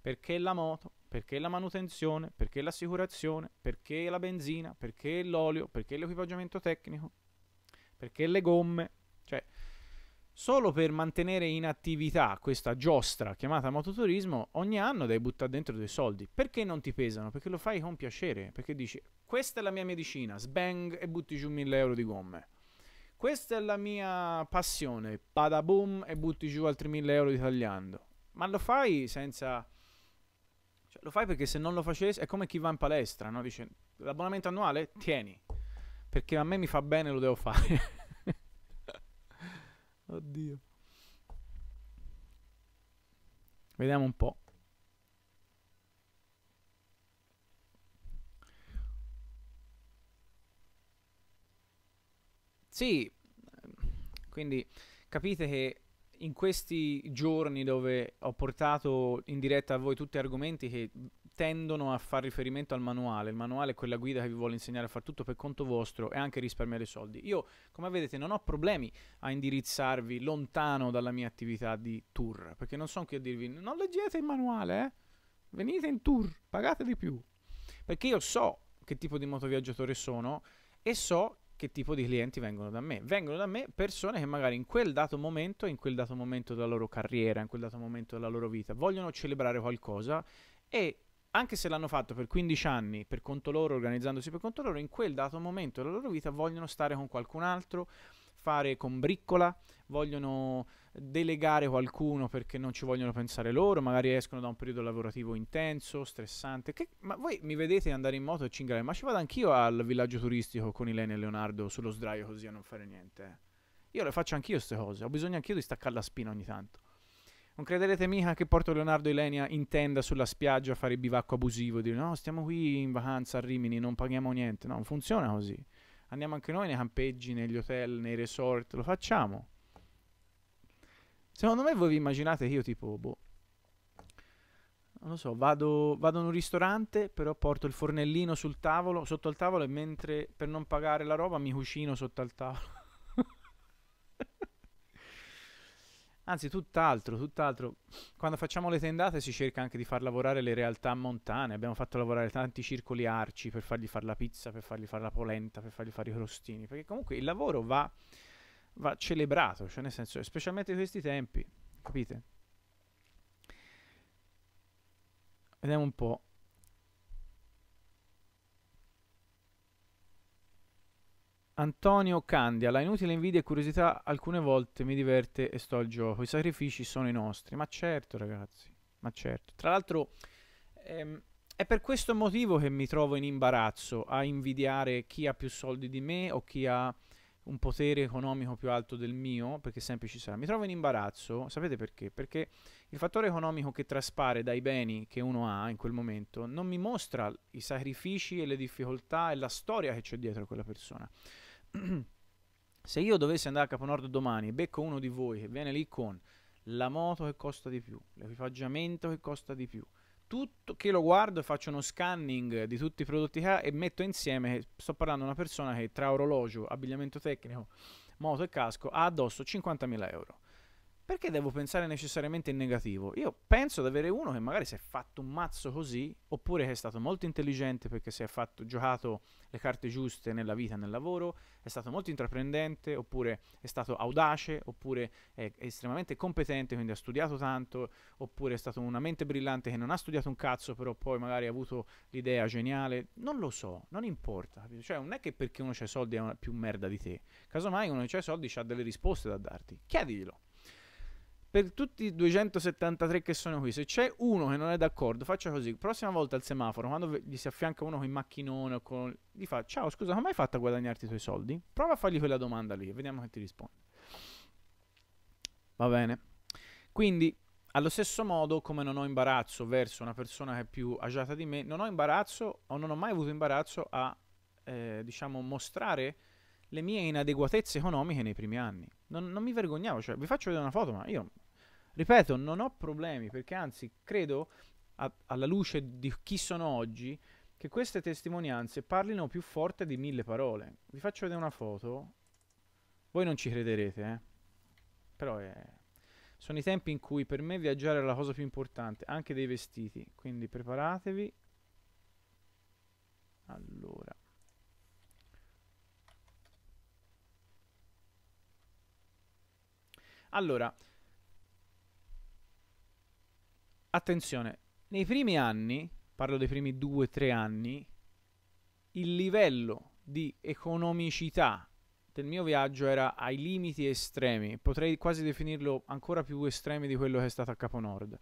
Perché la moto, perché la manutenzione, perché l'assicurazione, perché la benzina, perché l'olio, perché l'equipaggiamento tecnico, perché le gomme. Cioè, solo per mantenere in attività questa giostra chiamata mototurismo, ogni anno devi buttare dentro dei soldi. Perché non ti pesano? Perché lo fai con piacere, perché dici, questa è la mia medicina, sbang e butti giù mille euro di gomme. Questa è la mia passione, bada boom e butti giù altri 1000 euro di tagliando. Ma lo fai senza... Cioè, lo fai perché se non lo facessi è come chi va in palestra, no? Dice, l'abbonamento annuale? Tieni. Perché a me mi fa bene, lo devo fare. Oddio. Vediamo un po'. Sì, quindi capite che in questi giorni dove ho portato in diretta a voi tutti argomenti che tendono a far riferimento al manuale, il manuale è quella guida che vi vuole insegnare a far tutto per conto vostro e anche risparmiare soldi. Io, come vedete, non ho problemi a indirizzarvi lontano dalla mia attività di tour, perché non sono qui a dirvi non leggete il manuale, eh? venite in tour, pagate di più, perché io so che tipo di motoviaggiatore sono e so che tipo di clienti vengono da me. Vengono da me persone che magari in quel dato momento, in quel dato momento della loro carriera, in quel dato momento della loro vita, vogliono celebrare qualcosa e anche se l'hanno fatto per 15 anni per conto loro, organizzandosi per conto loro, in quel dato momento della loro vita vogliono stare con qualcun altro, fare con briccola, vogliono delegare qualcuno perché non ci vogliono pensare loro, magari escono da un periodo lavorativo intenso, stressante. Che, ma voi mi vedete andare in moto e cingare, ma ci vado anch'io al villaggio turistico con Ilene e Leonardo sullo sdraio così a non fare niente. Eh. Io le faccio anch'io queste cose, ho bisogno anch'io di staccare la spina ogni tanto. Non crederete mica che porto Leonardo e Ilenia in tenda sulla spiaggia a fare il bivacco abusivo, dire no, stiamo qui in vacanza a Rimini, non paghiamo niente. No, non funziona così. Andiamo anche noi nei campeggi, negli hotel, nei resort, lo facciamo. Secondo me voi vi immaginate che io tipo, boh, non lo so, vado, vado, in un ristorante, però porto il fornellino sul tavolo, sotto al tavolo e mentre per non pagare la roba mi cucino sotto al tavolo. Anzi, tutt'altro, tutt'altro. Quando facciamo le tendate si cerca anche di far lavorare le realtà montane. Abbiamo fatto lavorare tanti circoli arci per fargli fare la pizza, per fargli fare la polenta, per fargli fare i crostini. Perché comunque il lavoro va va celebrato, cioè nel senso, specialmente in questi tempi, capite? Vediamo un po'. Antonio Candia, la inutile invidia e curiosità alcune volte mi diverte e sto al gioco. I sacrifici sono i nostri. Ma certo, ragazzi, ma certo. Tra l'altro, ehm, è per questo motivo che mi trovo in imbarazzo a invidiare chi ha più soldi di me o chi ha un potere economico più alto del mio, perché sempre ci sarà. Mi trovo in imbarazzo, sapete perché? Perché il fattore economico che traspare dai beni che uno ha in quel momento non mi mostra i sacrifici e le difficoltà e la storia che c'è dietro a quella persona. Se io dovessi andare a Caponord domani e becco uno di voi che viene lì con la moto che costa di più, l'equipaggiamento che costa di più, tutto, che lo guardo e faccio uno scanning di tutti i prodotti che ha e metto insieme, sto parlando di una persona che tra orologio, abbigliamento tecnico, moto e casco ha addosso 50.000 euro perché devo pensare necessariamente in negativo? Io penso ad avere uno che magari si è fatto un mazzo così, oppure che è stato molto intelligente perché si è fatto, giocato le carte giuste nella vita e nel lavoro, è stato molto intraprendente, oppure è stato audace, oppure è estremamente competente, quindi ha studiato tanto, oppure è stato una mente brillante che non ha studiato un cazzo, però poi magari ha avuto l'idea geniale. Non lo so, non importa. Capito? Cioè, non è che perché uno c'ha soldi è più merda di te. Casomai uno che c'ha soldi ha delle risposte da darti. Chiediglielo per tutti i 273 che sono qui, se c'è uno che non è d'accordo, faccia così. Prossima volta al semaforo, quando gli si affianca uno con il macchinone, o con... gli fa: Ciao, scusa, come hai fatto a guadagnarti i tuoi soldi? Prova a fargli quella domanda lì e vediamo che ti risponde. Va bene. Quindi, allo stesso modo, come non ho imbarazzo verso una persona che è più agiata di me, non ho imbarazzo o non ho mai avuto imbarazzo a, eh, diciamo, mostrare le mie inadeguatezze economiche nei primi anni. Non, non mi vergognavo, cioè vi faccio vedere una foto, ma io, ripeto, non ho problemi, perché anzi credo, a, alla luce di chi sono oggi, che queste testimonianze parlino più forte di mille parole. Vi faccio vedere una foto, voi non ci crederete, eh? però eh, sono i tempi in cui per me viaggiare era la cosa più importante, anche dei vestiti, quindi preparatevi. Allora. Allora, attenzione, nei primi anni, parlo dei primi due o tre anni, il livello di economicità del mio viaggio era ai limiti estremi, potrei quasi definirlo ancora più estremi di quello che è stato a Capo Nord.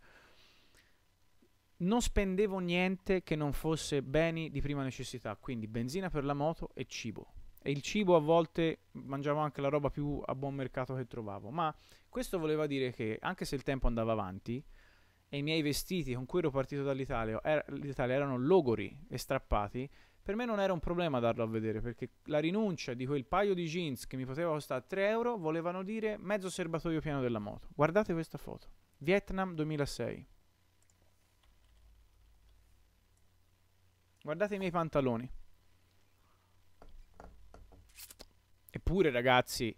Non spendevo niente che non fosse beni di prima necessità, quindi benzina per la moto e cibo e il cibo a volte mangiavo anche la roba più a buon mercato che trovavo, ma questo voleva dire che anche se il tempo andava avanti e i miei vestiti con cui ero partito dall'Italia er- erano logori e strappati, per me non era un problema darlo a vedere perché la rinuncia di quel paio di jeans che mi poteva costare 3 euro volevano dire mezzo serbatoio pieno della moto. Guardate questa foto. Vietnam 2006. Guardate i miei pantaloni. Eppure, ragazzi,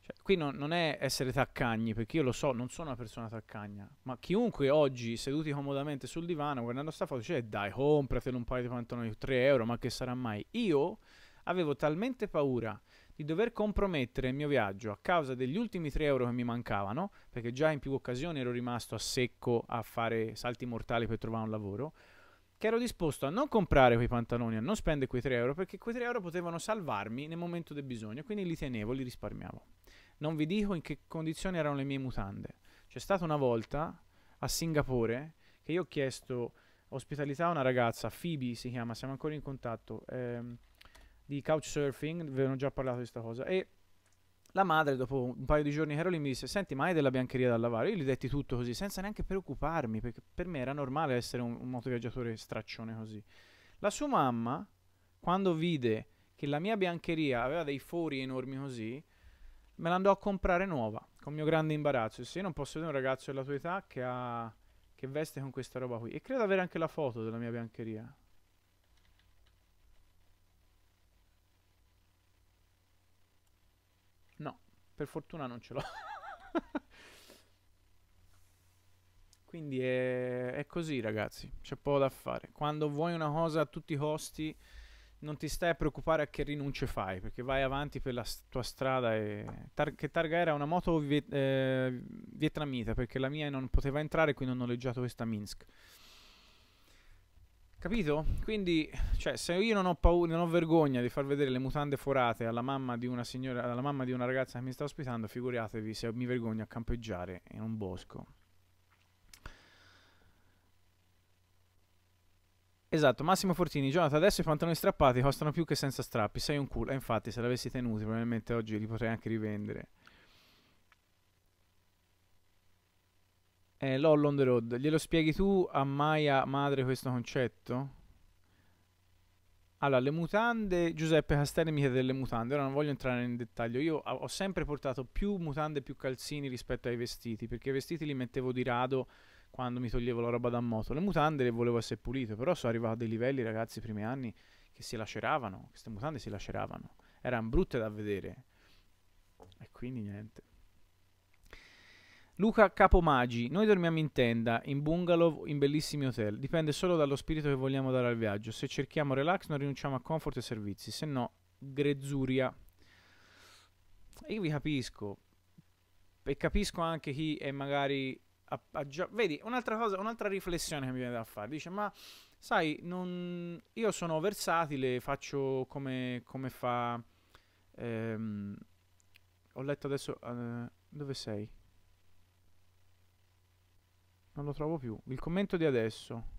cioè, qui non, non è essere taccagni, perché io lo so, non sono una persona taccagna, ma chiunque oggi, seduti comodamente sul divano, guardando sta foto, dice, eh, dai, compratelo un paio di pantaloni, 3 euro, ma che sarà mai? Io avevo talmente paura di dover compromettere il mio viaggio a causa degli ultimi 3 euro che mi mancavano, perché già in più occasioni ero rimasto a secco a fare salti mortali per trovare un lavoro, che ero disposto a non comprare quei pantaloni, a non spendere quei 3 euro, perché quei 3 euro potevano salvarmi nel momento del bisogno, quindi li tenevo, li risparmiavo. Non vi dico in che condizioni erano le mie mutande. C'è stata una volta a Singapore che io ho chiesto ospitalità a una ragazza, Phoebe si chiama, siamo ancora in contatto, ehm, di couchsurfing, ve ne già parlato di questa cosa, e la madre, dopo un paio di giorni che ero lì, mi disse: Senti, mai della biancheria da lavare? Io gli detti tutto così, senza neanche preoccuparmi, perché per me era normale essere un, un motoviaggiatore straccione così. La sua mamma, quando vide che la mia biancheria aveva dei fori enormi così, me la andò a comprare nuova, con mio grande imbarazzo. se io non posso vedere un ragazzo della tua età che, ha, che veste con questa roba qui. E credo avere anche la foto della mia biancheria. Per fortuna non ce l'ho. Quindi è, è, così, ragazzi. C'è poco da fare. Quando vuoi una cosa a tutti i costi, non ti stai a preoccupare a che rinunce fai, perché vai avanti per la tua strada. E... Tar- che targa era? Una moto viet- eh, vietnamita, perché la mia non poteva entrare, quindi ho noleggiato questa Minsk. Capito? Quindi, cioè, se io non ho paura, non ho vergogna di far vedere le mutande forate alla mamma di una signora, alla mamma di una ragazza che mi sta ospitando, figuratevi se mi vergogno a campeggiare in un bosco. Esatto, Massimo Fortini, Jonathan, adesso i pantaloni strappati costano più che senza strappi, sei un culo. E infatti, se l'avessi tenuti, probabilmente oggi li potrei anche rivendere. Eh, LOL on the road, glielo spieghi tu a Maya madre questo concetto? Allora, le mutande, Giuseppe Castelli mi chiede delle mutande, ora non voglio entrare nel dettaglio, io ho sempre portato più mutande e più calzini rispetto ai vestiti, perché i vestiti li mettevo di rado quando mi toglievo la roba da moto, le mutande le volevo essere pulite, però sono arrivato a dei livelli, ragazzi, i primi anni, che si laceravano, queste mutande si laceravano, erano brutte da vedere, e quindi niente. Luca Capomagi, noi dormiamo in tenda, in bungalow, in bellissimi hotel, dipende solo dallo spirito che vogliamo dare al viaggio, se cerchiamo relax non rinunciamo a comfort e servizi, se no grezzuria. E io vi capisco, e capisco anche chi è magari... A, a già, vedi, un'altra cosa, un'altra riflessione che mi viene da fare, dice ma sai, non, io sono versatile, faccio come, come fa... Ehm, ho letto adesso... Uh, dove sei? Non lo trovo più. Il commento di adesso.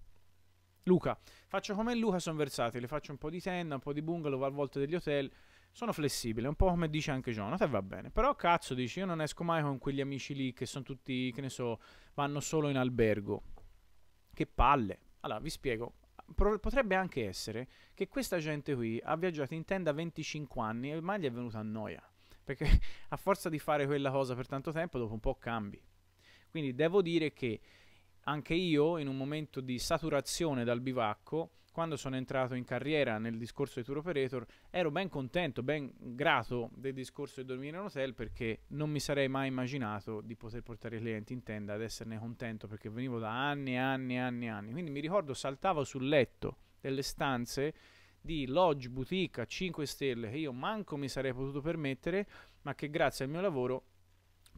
Luca, faccio come Luca, sono versatile, faccio un po' di tenda, un po' di bungalow, a volte degli hotel, sono flessibile, un po' come dice anche Jonathan, va bene. Però cazzo, dici, io non esco mai con quegli amici lì che sono tutti, che ne so, vanno solo in albergo. Che palle. Allora, vi spiego. potrebbe anche essere che questa gente qui ha viaggiato in tenda 25 anni e ormai gli è venuta a noia. Perché a forza di fare quella cosa per tanto tempo, dopo un po' cambi. Quindi devo dire che anche io in un momento di saturazione dal bivacco, quando sono entrato in carriera nel discorso di tour operator, ero ben contento, ben grato del discorso di dormire in hotel perché non mi sarei mai immaginato di poter portare i clienti in tenda ad esserne contento perché venivo da anni e anni e anni e anni. Quindi mi ricordo saltavo sul letto delle stanze di lodge, boutique a 5 stelle che io manco mi sarei potuto permettere, ma che grazie al mio lavoro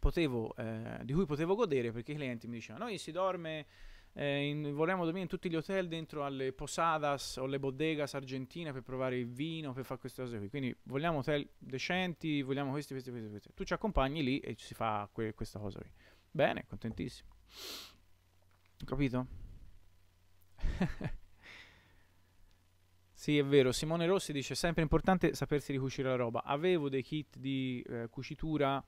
potevo, eh, di cui potevo godere perché i clienti mi dicevano noi si dorme, eh, in, volevamo dormire in tutti gli hotel dentro alle posadas o le bodegas argentine per provare il vino, per fare queste cose qui. Quindi vogliamo hotel decenti, vogliamo questi, questi, questi. questi. Tu ci accompagni lì e si fa que- questa cosa qui. Bene, contentissimo. Capito? Sì, è vero. Simone Rossi dice: sempre importante sapersi ricucire la roba. Avevo dei kit di eh, cucitura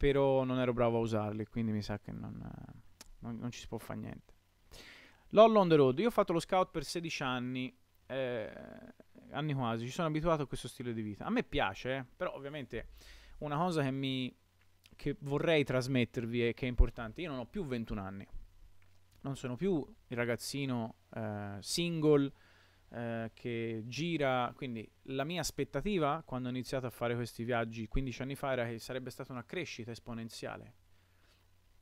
però non ero bravo a usarli, quindi mi sa che non, non, non ci si può fare niente. LOL on the road, io ho fatto lo scout per 16 anni, eh, anni quasi, ci sono abituato a questo stile di vita. A me piace, eh, però ovviamente una cosa che, mi, che vorrei trasmettervi e che è importante, io non ho più 21 anni, non sono più il ragazzino eh, single eh, che gira, quindi la mia aspettativa quando ho iniziato a fare questi viaggi 15 anni fa era che sarebbe stata una crescita esponenziale.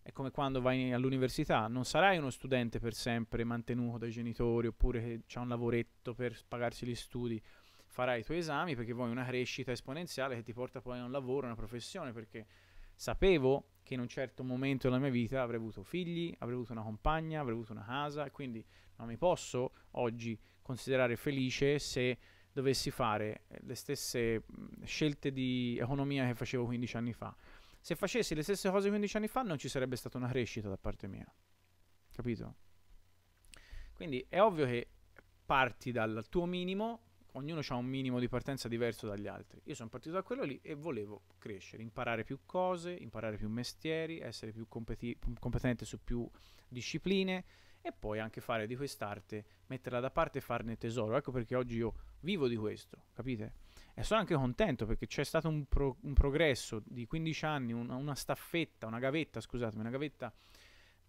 È come quando vai all'università, non sarai uno studente per sempre mantenuto dai genitori oppure che ha un lavoretto per pagarsi gli studi, farai i tuoi esami perché vuoi una crescita esponenziale che ti porta poi a un lavoro, a una professione, perché sapevo che in un certo momento della mia vita avrei avuto figli, avrei avuto una compagna, avrei avuto una casa, quindi non mi posso oggi considerare felice se dovessi fare eh, le stesse mm, scelte di economia che facevo 15 anni fa. Se facessi le stesse cose 15 anni fa non ci sarebbe stata una crescita da parte mia. Capito? Quindi è ovvio che parti dal tuo minimo, ognuno ha un minimo di partenza diverso dagli altri. Io sono partito da quello lì e volevo crescere, imparare più cose, imparare più mestieri, essere più competi- competente su più discipline, e poi anche fare di quest'arte, metterla da parte e farne tesoro. Ecco perché oggi io vivo di questo, capite? E sono anche contento perché c'è stato un, pro- un progresso di 15 anni, un- una staffetta, una gavetta, scusatemi, una gavetta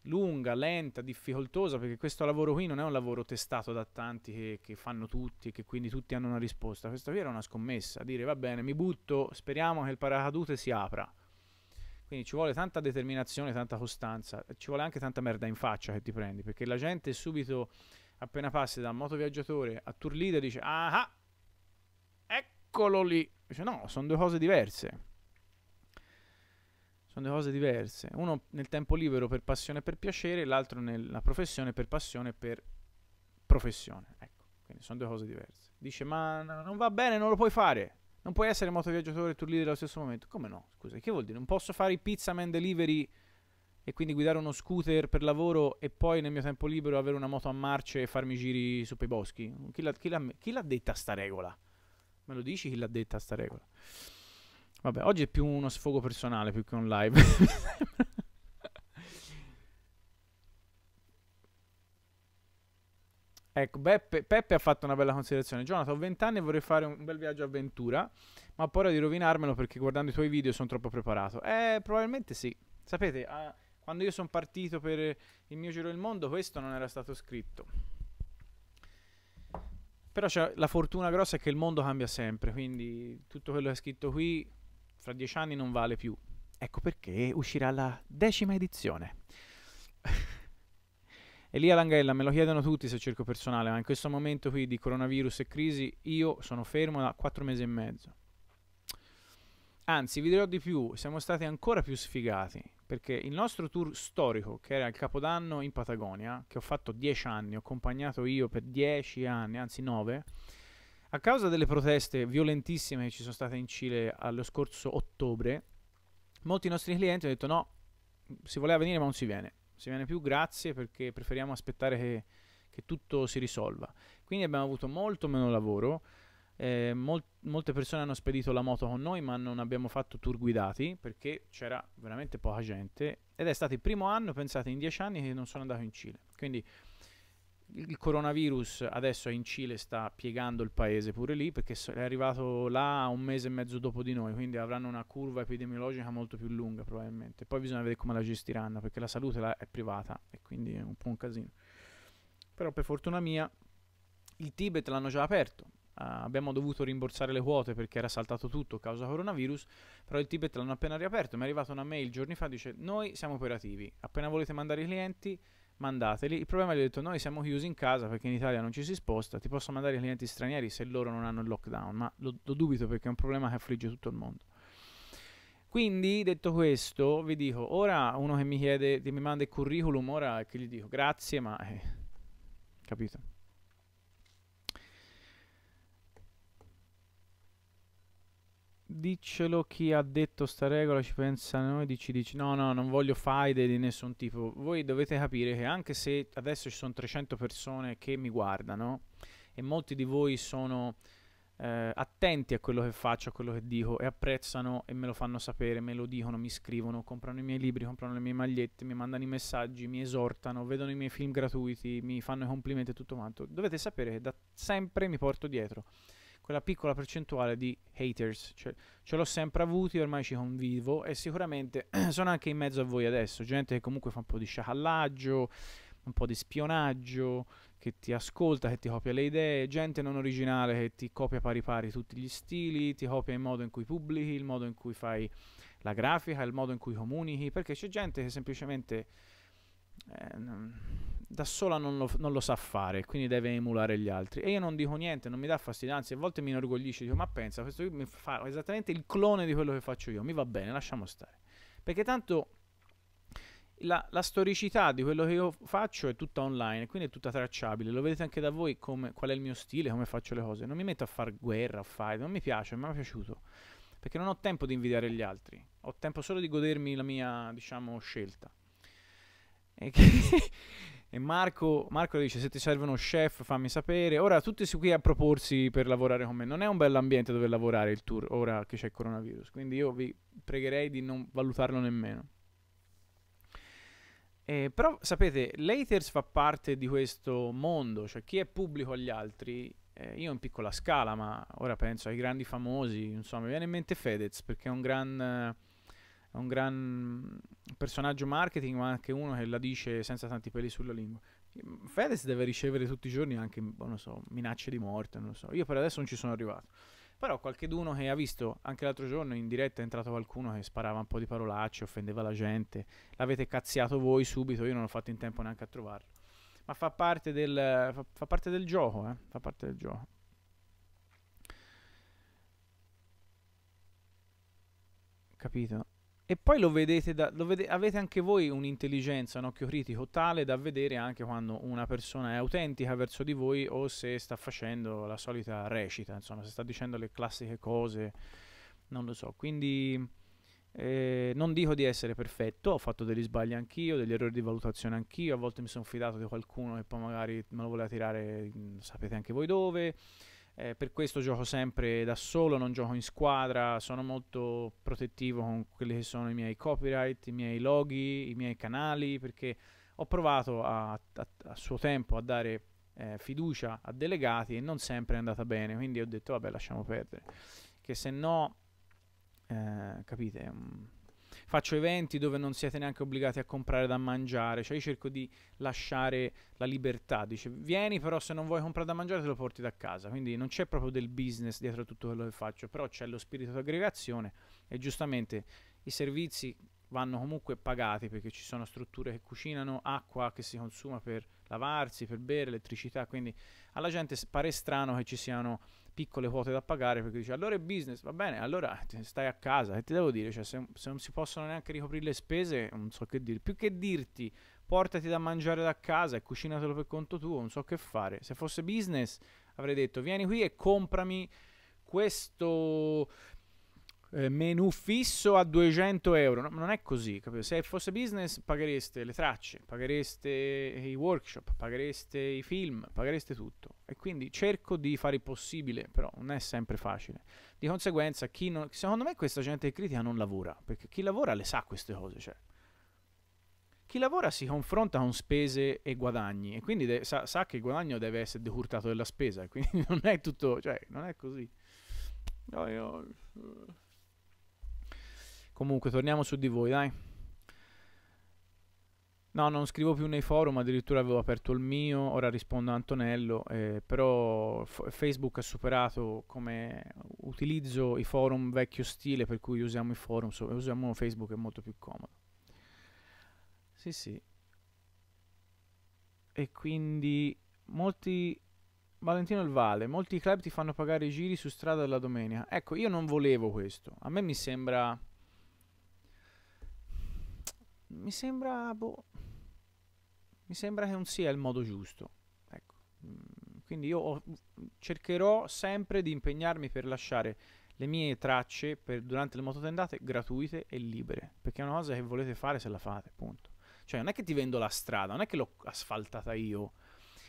lunga, lenta, difficoltosa, perché questo lavoro qui non è un lavoro testato da tanti che, che fanno tutti e che quindi tutti hanno una risposta. Questa qui era una scommessa, dire va bene, mi butto, speriamo che il paracadute si apra. Quindi ci vuole tanta determinazione, tanta costanza, ci vuole anche tanta merda in faccia che ti prendi, perché la gente subito, appena passi da motoviaggiatore a tour leader, dice, ah, eccolo lì. Dice, no, sono due cose diverse. Sono due cose diverse. Uno nel tempo libero per passione e per piacere, l'altro nella professione per passione e per professione. Ecco, quindi sono due cose diverse. Dice, ma non va bene, non lo puoi fare. Non puoi essere motoviaggiatore e tour leader allo stesso momento. Come no? Scusa, che vuol dire? Non posso fare i pizza man delivery e quindi guidare uno scooter per lavoro e poi nel mio tempo libero avere una moto a marce e farmi giri su per i boschi? Chi l'ha, chi, l'ha, chi l'ha, detta sta regola? Me lo dici chi l'ha detta sta regola? Vabbè, oggi è più uno sfogo personale più che un live. Ecco, Beppe, Peppe ha fatto una bella considerazione. Jonathan, ho 20 anni e vorrei fare un bel viaggio avventura, ma ho paura di rovinarmelo perché guardando i tuoi video sono troppo preparato. Eh, probabilmente sì. Sapete, eh, quando io sono partito per il mio giro del mondo, questo non era stato scritto. Però la fortuna grossa è che il mondo cambia sempre, quindi tutto quello che è scritto qui fra dieci anni non vale più. Ecco perché uscirà la decima edizione Elia Langhella, me lo chiedono tutti se cerco personale, ma in questo momento qui di coronavirus e crisi io sono fermo da 4 mesi e mezzo. Anzi, vi dirò di più, siamo stati ancora più sfigati, perché il nostro tour storico, che era il Capodanno in Patagonia, che ho fatto 10 anni, ho accompagnato io per 10 anni, anzi 9, a causa delle proteste violentissime che ci sono state in Cile allo scorso ottobre, molti nostri clienti hanno detto no, si voleva venire ma non si viene se viene più grazie perché preferiamo aspettare che, che tutto si risolva. Quindi abbiamo avuto molto meno lavoro, eh, mol- molte persone hanno spedito la moto con noi ma non abbiamo fatto tour guidati perché c'era veramente poca gente ed è stato il primo anno, pensate, in dieci anni che non sono andato in Cile. Quindi il coronavirus adesso in Cile sta piegando il paese pure lì perché è arrivato là un mese e mezzo dopo di noi, quindi avranno una curva epidemiologica molto più lunga probabilmente. Poi bisogna vedere come la gestiranno perché la salute là è privata e quindi è un po' un casino. Però per fortuna mia il Tibet l'hanno già aperto. Uh, abbiamo dovuto rimborsare le quote perché era saltato tutto a causa coronavirus, però il Tibet l'hanno appena riaperto. Mi è arrivata una mail giorni fa dice "Noi siamo operativi. Appena volete mandare i clienti mandateli. Il problema è che ho detto noi siamo chiusi in casa perché in Italia non ci si sposta, ti posso mandare i clienti stranieri se loro non hanno il lockdown, ma lo, lo dubito perché è un problema che affligge tutto il mondo. Quindi, detto questo, vi dico, ora uno che mi chiede, mi manda il curriculum, ora che gli dico grazie, ma... Eh, capito? Diccelo chi ha detto sta regola, ci pensa noi, dici, dici no, no, non voglio faide di nessun tipo. Voi dovete capire che anche se adesso ci sono 300 persone che mi guardano e molti di voi sono eh, attenti a quello che faccio, a quello che dico e apprezzano e me lo fanno sapere, me lo dicono, mi scrivono, comprano i miei libri, comprano le mie magliette, mi mandano i messaggi, mi esortano, vedono i miei film gratuiti, mi fanno i complimenti e tutto quanto. Dovete sapere che da sempre mi porto dietro quella piccola percentuale di haters. Cioè, ce l'ho sempre avuti, ormai ci convivo e sicuramente sono anche in mezzo a voi adesso. Gente che comunque fa un po' di sciacallaggio, un po' di spionaggio, che ti ascolta, che ti copia le idee, gente non originale che ti copia pari pari tutti gli stili, ti copia il modo in cui pubblichi, il modo in cui fai la grafica, il modo in cui comunichi, perché c'è gente che semplicemente eh, da sola non lo, non lo, sa fare, quindi deve emulare gli altri. E io non dico niente, non mi dà fastidio, anzi a volte mi inorgoglisce, dico ma pensa, questo qui mi fa esattamente il clone di quello che faccio io, mi va bene, lasciamo stare. Perché tanto la, la, storicità di quello che io faccio è tutta online, quindi è tutta tracciabile. Lo vedete anche da voi come, qual è il mio stile, come faccio le cose. Non mi metto a fare guerra, a fight, non mi piace, non mi è mai piaciuto. Perché non ho tempo di invidiare gli altri, ho tempo solo di godermi la mia, diciamo, scelta. E, che, e Marco, Marco dice: Se ti serve uno chef, fammi sapere. Ora, tutti sono qui a proporsi per lavorare con me. Non è un bell'ambiente dove lavorare il tour ora che c'è il coronavirus. Quindi io vi pregherei di non valutarlo nemmeno. Eh, però sapete, Laters fa parte di questo mondo, cioè chi è pubblico agli altri, eh, io in piccola scala, ma ora penso ai grandi famosi, insomma, mi viene in mente Fedez perché è un gran è un gran personaggio marketing, ma anche uno che la dice senza tanti peli sulla lingua. Fedez deve ricevere tutti i giorni anche, boh, non so, minacce di morte, non lo so. Io per adesso non ci sono arrivato. Però qualcheduno che ha visto, anche l'altro giorno in diretta è entrato qualcuno che sparava un po' di parolacce, offendeva la gente, l'avete cazziato voi subito, io non ho fatto in tempo neanche a trovarlo. Ma fa parte del, fa, fa parte del gioco, eh? Fa parte del gioco. Capito? E poi lo vedete, da, lo vede, avete anche voi un'intelligenza, un occhio critico tale da vedere anche quando una persona è autentica verso di voi o se sta facendo la solita recita, insomma, se sta dicendo le classiche cose, non lo so. Quindi eh, non dico di essere perfetto, ho fatto degli sbagli anch'io, degli errori di valutazione anch'io, a volte mi sono fidato di qualcuno che poi magari me lo voleva tirare, mm, sapete anche voi dove. Eh, per questo gioco sempre da solo, non gioco in squadra, sono molto protettivo con quelli che sono i miei copyright, i miei loghi, i miei canali, perché ho provato a, a, a suo tempo a dare eh, fiducia a delegati e non sempre è andata bene, quindi ho detto vabbè lasciamo perdere, che se no, eh, capite, faccio eventi dove non siete neanche obbligati a comprare da mangiare, cioè io cerco di lasciare la libertà, dice vieni però se non vuoi comprare da mangiare te lo porti da casa, quindi non c'è proprio del business dietro a tutto quello che faccio, però c'è lo spirito di aggregazione e giustamente i servizi vanno comunque pagati perché ci sono strutture che cucinano, acqua che si consuma per lavarsi, per bere, elettricità, quindi alla gente pare strano che ci siano piccole quote da pagare perché dice allora è business, va bene, allora stai a casa, e ti devo dire? Cioè, se, se, non si possono neanche ricoprire le spese, non so che dire. Più che dirti portati da mangiare da casa e cucinatelo per conto tuo, non so che fare. Se fosse business avrei detto vieni qui e comprami questo eh, menu fisso a 200 euro. No, non è così, capito? Se fosse business paghereste le tracce, paghereste i workshop, paghereste i film, paghereste tutto. E quindi cerco di fare il possibile, però non è sempre facile. Di conseguenza, chi non, secondo me questa gente che critica non lavora, perché chi lavora le sa queste cose, cioè. Chi lavora si confronta con spese e guadagni e quindi de- sa-, sa, che il guadagno deve essere decurtato dalla spesa quindi non è tutto, cioè, non è così. No, io... Comunque, torniamo su di voi, dai. No, non scrivo più nei forum, addirittura avevo aperto il mio, ora rispondo a Antonello, eh, però Facebook ha superato come utilizzo i forum vecchio stile, per cui usiamo i forum, so usiamo Facebook, è molto più comodo. Sì, sì. E quindi molti... Valentino il Vale, molti club ti fanno pagare i giri su strada della domenica. Ecco, io non volevo questo, a me mi sembra mi sembra, boh, mi sembra che non sia il modo giusto. Ecco. Mm, quindi io ho, cercherò sempre di impegnarmi per lasciare le mie tracce per, durante le mototendate gratuite e libere, perché è una cosa che volete fare se la fate, punto. Cioè non è che ti vendo la strada, non è che l'ho asfaltata io.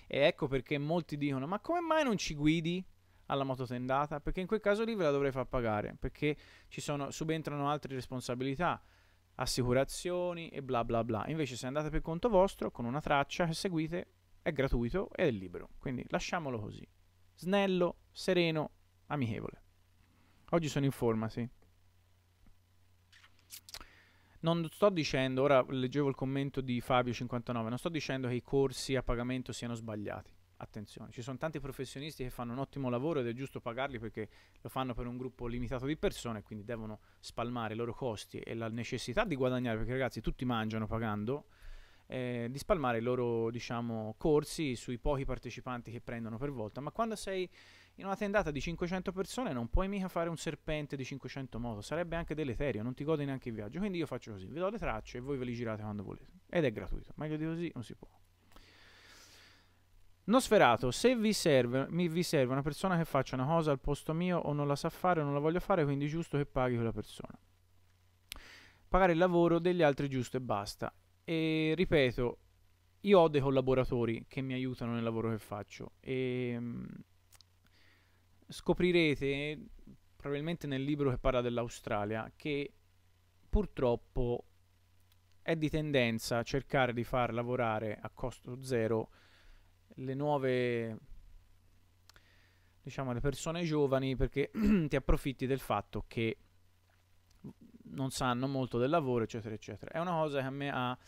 E ecco perché molti dicono, ma come mai non ci guidi alla mototendata? Perché in quel caso lì ve la dovrei far pagare, perché ci sono, subentrano altre responsabilità assicurazioni e bla bla bla. Invece se andate per conto vostro, con una traccia che seguite, è gratuito ed è libero. Quindi lasciamolo così. Snello, sereno, amichevole. Oggi sono in forma, sì. Non sto dicendo, ora leggevo il commento di Fabio59, non sto dicendo che i corsi a pagamento siano sbagliati attenzione, ci sono tanti professionisti che fanno un ottimo lavoro ed è giusto pagarli perché lo fanno per un gruppo limitato di persone, quindi devono spalmare i loro costi e la necessità di guadagnare, perché ragazzi tutti mangiano pagando, eh, di spalmare i loro diciamo, corsi sui pochi partecipanti che prendono per volta, ma quando sei in una tendata di 500 persone non puoi mica fare un serpente di 500 moto, sarebbe anche deleterio, non ti godi neanche il viaggio, quindi io faccio così, vi do le tracce e voi ve le girate quando volete, ed è gratuito, meglio di così non si può. Nosferato, se vi serve, mi, vi serve una persona che faccia una cosa al posto mio o non la sa fare o non la voglio fare, quindi è giusto che paghi quella persona. Pagare il lavoro degli altri è giusto e basta. E ripeto, io ho dei collaboratori che mi aiutano nel lavoro che faccio e ehm, scoprirete, probabilmente nel libro che parla dell'Australia, che purtroppo è di tendenza cercare di far lavorare a costo zero le nuove diciamo le persone giovani perché ti approfitti del fatto che non sanno molto del lavoro eccetera eccetera è una cosa che a me ha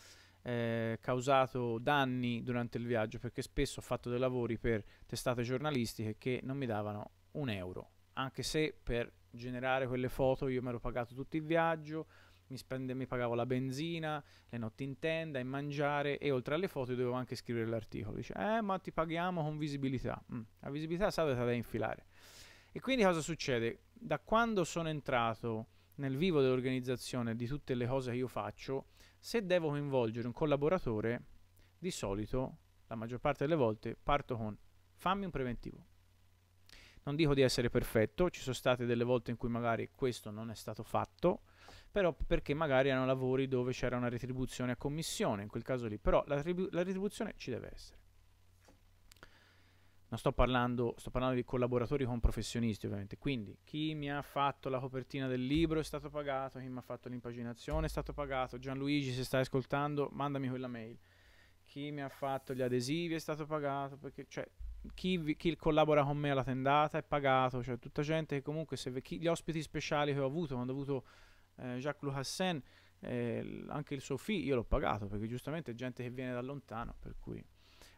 eh, causato danni durante il viaggio perché spesso ho fatto dei lavori per testate giornalistiche che non mi davano un euro anche se per generare quelle foto io mi ero pagato tutto il viaggio mi, spende, mi pagavo la benzina, le notti in tenda, e mangiare e oltre alle foto dovevo anche scrivere l'articolo. Dice, eh ma ti paghiamo con visibilità. Mm, la visibilità salata da infilare. E quindi cosa succede? Da quando sono entrato nel vivo dell'organizzazione di tutte le cose che io faccio, se devo coinvolgere un collaboratore, di solito, la maggior parte delle volte, parto con fammi un preventivo. Non dico di essere perfetto, ci sono state delle volte in cui magari questo non è stato fatto, però perché magari erano lavori dove c'era una retribuzione a commissione, in quel caso lì, però la, la retribuzione ci deve essere. Non sto parlando, sto parlando di collaboratori con professionisti ovviamente, quindi chi mi ha fatto la copertina del libro è stato pagato, chi mi ha fatto l'impaginazione è stato pagato, Gianluigi se stai ascoltando mandami quella mail, chi mi ha fatto gli adesivi è stato pagato, perché cioè, chi, chi, collabora con me alla tendata è pagato, cioè tutta gente che comunque se, chi, gli ospiti speciali che ho avuto quando ho avuto eh, Jacques Louhassin, eh, anche il suo fee io l'ho pagato perché giustamente è gente che viene da lontano, per cui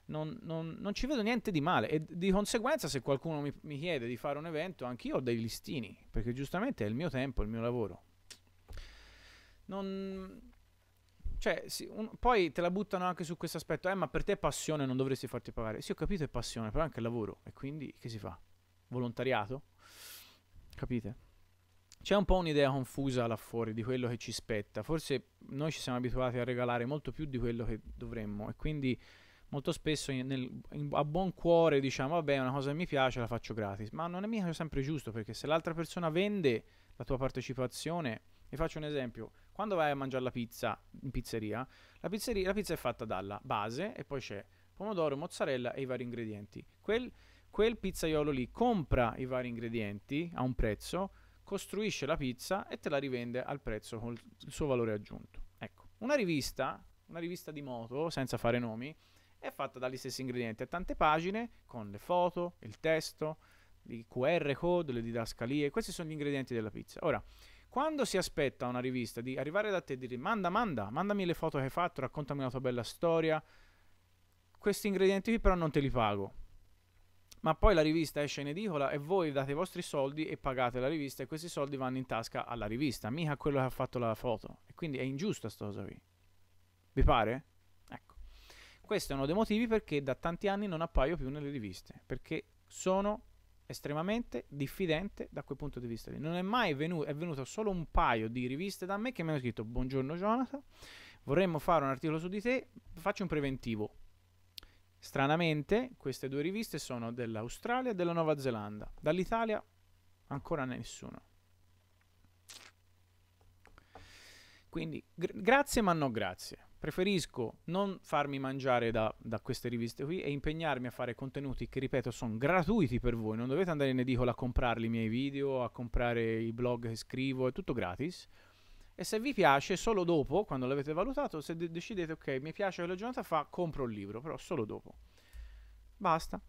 non, non, non ci vedo niente di male e di conseguenza se qualcuno mi, mi chiede di fare un evento, anche io ho dei listini, perché giustamente è il mio tempo, il mio lavoro. Non, cioè, sì, un, poi te la buttano anche su questo aspetto. Eh, ma per te è passione, non dovresti farti pagare. Sì, ho capito, è passione, però anche il lavoro. E quindi che si fa? Volontariato? Capite? C'è un po' un'idea confusa là fuori di quello che ci spetta. Forse noi ci siamo abituati a regalare molto più di quello che dovremmo e quindi molto spesso nel, in, a buon cuore diciamo vabbè una cosa che mi piace la faccio gratis, ma non è mica sempre giusto perché se l'altra persona vende la tua partecipazione, vi faccio un esempio, quando vai a mangiare la pizza in pizzeria, la, pizzeria, la pizza è fatta dalla base e poi c'è pomodoro, mozzarella e i vari ingredienti. Quel, quel pizzaiolo lì compra i vari ingredienti a un prezzo, costruisce la pizza e te la rivende al prezzo con il suo valore aggiunto. Ecco, una rivista, una rivista di moto, senza fare nomi, è fatta dagli stessi ingredienti, ha tante pagine con le foto, il testo, i QR code, le didascalie, questi sono gli ingredienti della pizza. Ora, quando si aspetta una rivista di arrivare da te e dire manda, manda, mandami le foto che hai fatto, raccontami la tua bella storia, questi ingredienti qui però non te li pago ma poi la rivista esce in edicola e voi date i vostri soldi e pagate la rivista e questi soldi vanno in tasca alla rivista, mica a quello che ha fatto la foto. E quindi è ingiusta sta cosa qui. Vi pare? Ecco. Questo è uno dei motivi perché da tanti anni non appaio più nelle riviste, perché sono estremamente diffidente da quel punto di vista lì. Non è mai venuto, è venuto solo un paio di riviste da me che mi hanno scritto "Buongiorno Jonathan, vorremmo fare un articolo su di te, faccio un preventivo" Stranamente, queste due riviste sono dell'Australia e della Nuova Zelanda. Dall'Italia ancora nessuno. Quindi gr- grazie ma no grazie. Preferisco non farmi mangiare da, da, queste riviste qui e impegnarmi a fare contenuti che, ripeto, sono gratuiti per voi. Non dovete andare in edicola a comprarli i miei video, a comprare i blog che scrivo, è tutto gratis e se vi piace solo dopo, quando l'avete valutato, se de- decidete ok, mi piace quello che fa, compro il libro, però solo dopo. Basta.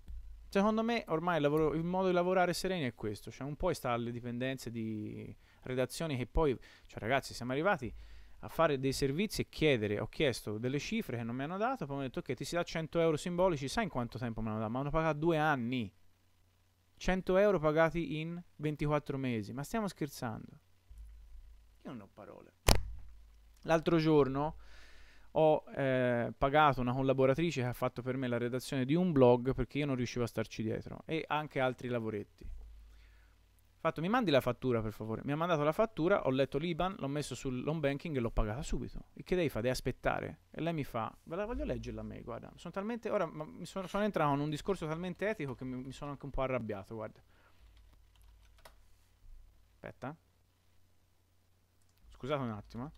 Secondo me ormai il, lavoro, il modo di lavorare sereno è questo, cioè un po' sta alle dipendenze di redazioni che poi, cioè ragazzi, siamo arrivati a fare dei servizi e chiedere, ho chiesto delle cifre che non mi hanno dato, poi mi hanno detto ok ti si dà 100 euro simbolici, sai in quanto tempo mi l'hanno dato? Ma hanno pagato due anni, 100 euro pagati in 24 mesi, ma stiamo scherzando. Io non ho parole. L'altro giorno ho eh, pagato una collaboratrice che ha fatto per me la redazione di un blog perché io non riuscivo a starci dietro e anche altri lavoretti. Fatto, mi mandi la fattura per favore. Mi ha mandato la fattura, ho letto l'IBAN, l'ho messo sull'home banking e l'ho pagata subito. E che devi fare? Devi aspettare. E lei mi fa, ve la voglio leggerla a me, guarda. Sono talmente, ora sono, sono, entrato in un discorso talmente etico che mi, mi sono anche un po' arrabbiato, guarda. Aspetta. Eh. Scusate un attimo. Eh.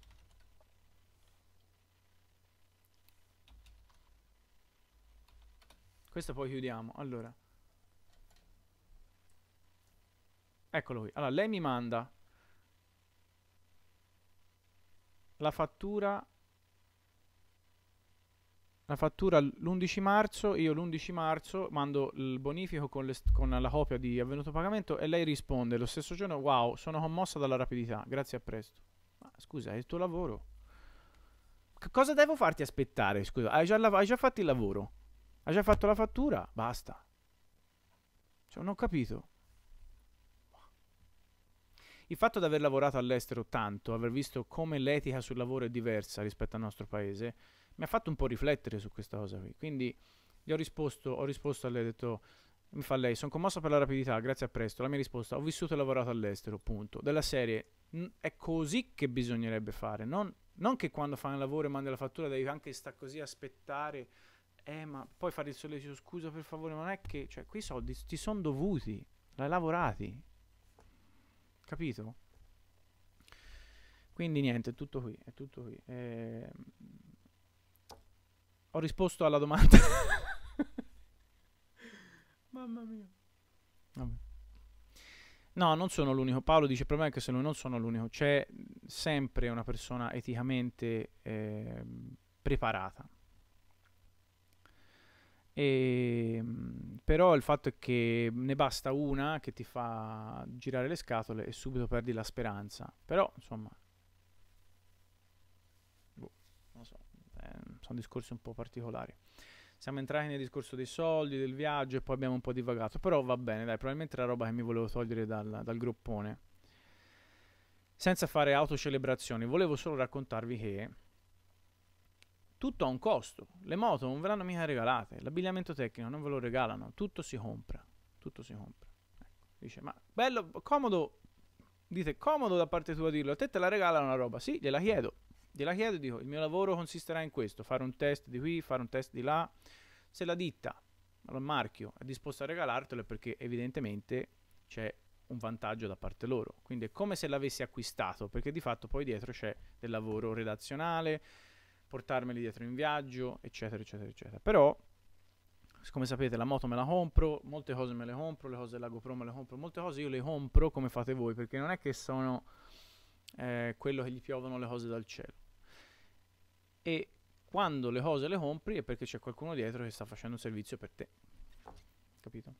Questo poi chiudiamo. Allora. Eccolo qui. Allora, lei mi manda la fattura la fattura l'11 marzo, io l'11 marzo mando il bonifico con, con, la copia di avvenuto pagamento e lei risponde lo stesso giorno, wow, sono commossa dalla rapidità, grazie a presto. Ma scusa, è il tuo lavoro. C- cosa devo farti aspettare? Scusa, hai già, lav- hai già fatto il lavoro. Hai già fatto la fattura? Basta. Cioè, non ho capito. Il fatto di aver lavorato all'estero tanto, aver visto come l'etica sul lavoro è diversa rispetto al nostro paese, mi ha fatto un po' riflettere su questa cosa qui. Quindi gli ho risposto, ho risposto a lei, ho detto mi fa lei, sono commossa per la rapidità, grazie a presto. La mia risposta, ho vissuto e lavorato all'estero, punto. Della serie, è così che bisognerebbe fare, non, non che quando fai un lavoro e mandi la fattura devi anche sta così a aspettare, eh ma poi fare il sollecito, scusa per favore, ma non è che, cioè quei soldi ti sono dovuti, l'hai lavorati, capito? Quindi niente, è tutto qui, è tutto qui. Eh, ho risposto alla domanda. Mamma mia. Vabbè. No, non sono l'unico. Paolo dice: Il problema è che se noi non sono l'unico, c'è sempre una persona eticamente eh, preparata. E, ehm, però il fatto è che ne basta una che ti fa girare le scatole e subito perdi la speranza. Però, insomma, boh, non so, eh, sono discorsi un po' particolari siamo entrati nel discorso dei soldi, del viaggio e poi abbiamo un po' divagato, però va bene, dai, probabilmente è la roba che mi volevo togliere dal, dal gruppone. Senza fare autocelebrazioni, volevo solo raccontarvi che tutto ha un costo, le moto non ve l'hanno mica regalate, l'abbigliamento tecnico non ve lo regalano, tutto si compra, tutto si compra. Ecco, dice, ma bello, comodo, dite comodo da parte tua dirlo, a te te la regalano una roba, sì, gliela chiedo, gliela chiedo e dico, il mio lavoro consisterà in questo, fare un test di qui, fare un test di là, se la ditta, il marchio, è disposto a regalartelo è perché evidentemente c'è un vantaggio da parte loro. Quindi è come se l'avessi acquistato, perché di fatto poi dietro c'è del lavoro redazionale, portarmeli dietro in viaggio, eccetera, eccetera, eccetera. Però, come sapete, la moto me la compro, molte cose me le compro, le cose della GoPro me le compro, molte cose io le compro come fate voi, perché non è che sono eh, quello che gli piovono le cose dal cielo. E quando le cose le compri è perché c'è qualcuno dietro che sta facendo un servizio per te. Capito?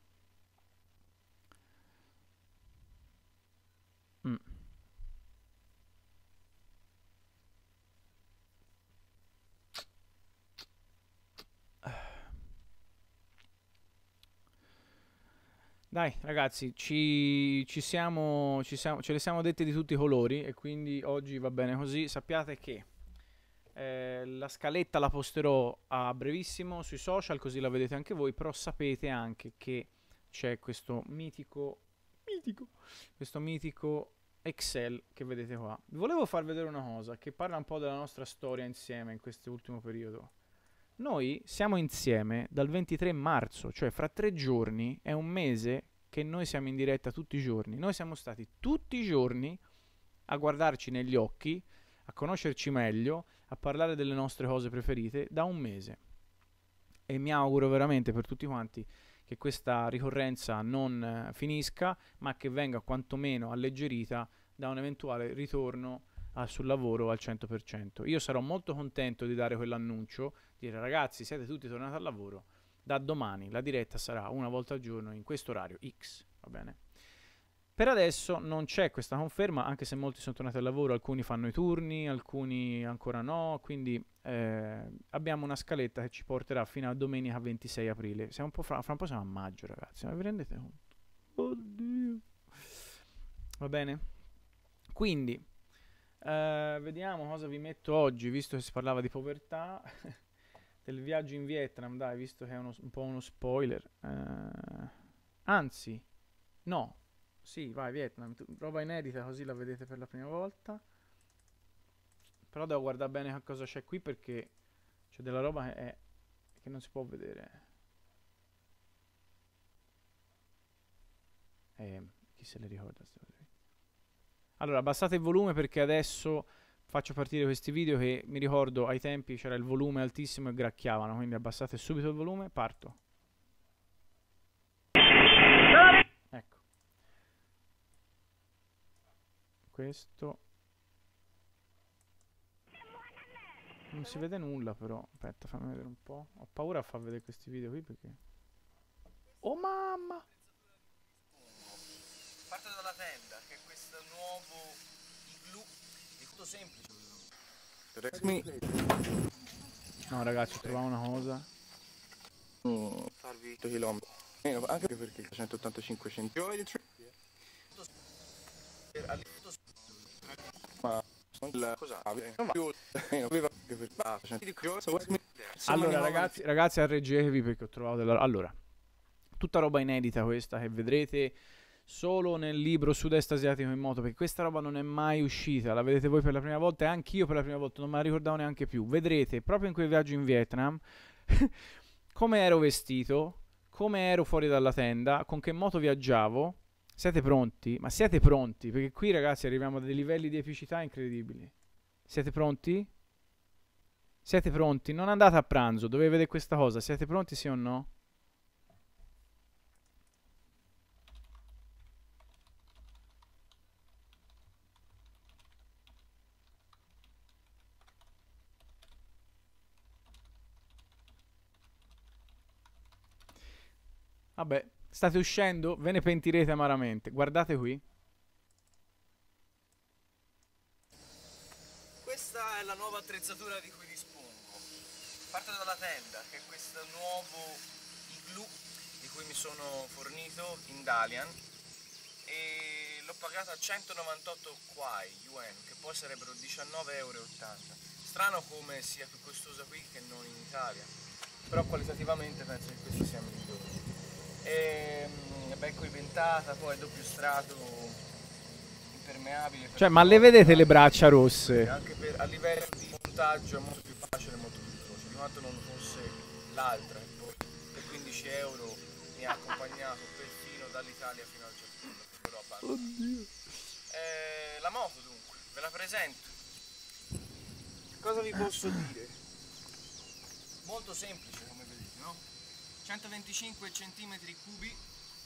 Mm. Dai ragazzi, ci, ci, siamo, ci siamo, ce le siamo dette di tutti i colori e quindi oggi va bene così. Sappiate che eh, la scaletta la posterò a brevissimo sui social, così la vedete anche voi, però sapete anche che c'è questo mitico, mitico, questo mitico Excel che vedete qua. Volevo far vedere una cosa che parla un po' della nostra storia insieme in questo ultimo periodo. Noi siamo insieme dal 23 marzo, cioè fra tre giorni è un mese che noi siamo in diretta tutti i giorni. Noi siamo stati tutti i giorni a guardarci negli occhi, a conoscerci meglio a parlare delle nostre cose preferite da un mese. E mi auguro veramente per tutti quanti che questa ricorrenza non eh, finisca, ma che venga quantomeno alleggerita da un eventuale ritorno a, ah, sul lavoro al 100%. Io sarò molto contento di dare quell'annuncio, dire ragazzi siete tutti tornati al lavoro, da domani la diretta sarà una volta al giorno in questo orario X, va bene? Per adesso non c'è questa conferma, anche se molti sono tornati al lavoro, alcuni fanno i turni, alcuni ancora no, quindi eh, abbiamo una scaletta che ci porterà fino a domenica 26 aprile. Siamo un po fra, fra un po' siamo a maggio, ragazzi, ma vi rendete conto? Oddio. Va bene? Quindi, eh, vediamo cosa vi metto oggi, visto che si parlava di povertà, del viaggio in Vietnam, dai, visto che è uno, un po' uno spoiler. Eh, anzi, no, sì, vai, Vietnam. Roba inedita, così la vedete per la prima volta. Però devo guardare bene che cosa c'è qui perché c'è della roba che, è, che non si può vedere. Eh, chi se le ricorda Allora, abbassate il volume perché adesso faccio partire questi video che mi ricordo ai tempi c'era il volume altissimo e gracchiavano, quindi abbassate subito il volume, parto. questo non si vede nulla però aspetta fammi vedere un po' ho paura a far vedere questi video qui perché oh mamma parto dalla tenda che è questo nuovo igloo è tutto semplice no ragazzi ho trovato una cosa farvi mm, chilometri anche perché 185 centimetri ma eh. eh, cioè, eh, allora ragazzi ragazzi arreggetevi perché ho trovato della... allora tutta roba inedita questa che vedrete solo nel libro sud-est asiatico in moto perché questa roba non è mai uscita la vedete voi per la prima volta e anch'io per la prima volta non me la ricordavo neanche più vedrete proprio in quel viaggio in Vietnam come ero vestito come ero fuori dalla tenda con che moto viaggiavo siete pronti? Ma siete pronti? Perché qui ragazzi arriviamo a dei livelli di epicità incredibili. Siete pronti? Siete pronti? Non andate a pranzo, dovete vedere questa cosa. Siete pronti sì o no? Vabbè, State uscendo? Ve ne pentirete amaramente. Guardate qui. Questa è la nuova attrezzatura di cui dispongo. Parto dalla tenda, che è questo nuovo igloo di cui mi sono fornito in Dalian e l'ho pagata a 198 kwai yuan, che poi sarebbero 19,80 euro. Strano come sia più costosa qui che non in Italia, però qualitativamente penso che questo sia migliore e mm, becco inventata, poi doppio strato impermeabile. Cioè, ma le vedete le braccia rosse? Anche per, a livello di montaggio è molto più facile, molto più veloce. Di altro non fosse l'altra, per ecco. 15 euro mi ha accompagnato perfino dall'Italia fino al Giappone. Oddio. Eh, la moto dunque, ve la presento. Cosa vi posso eh. dire? Molto semplice, 125 cm 3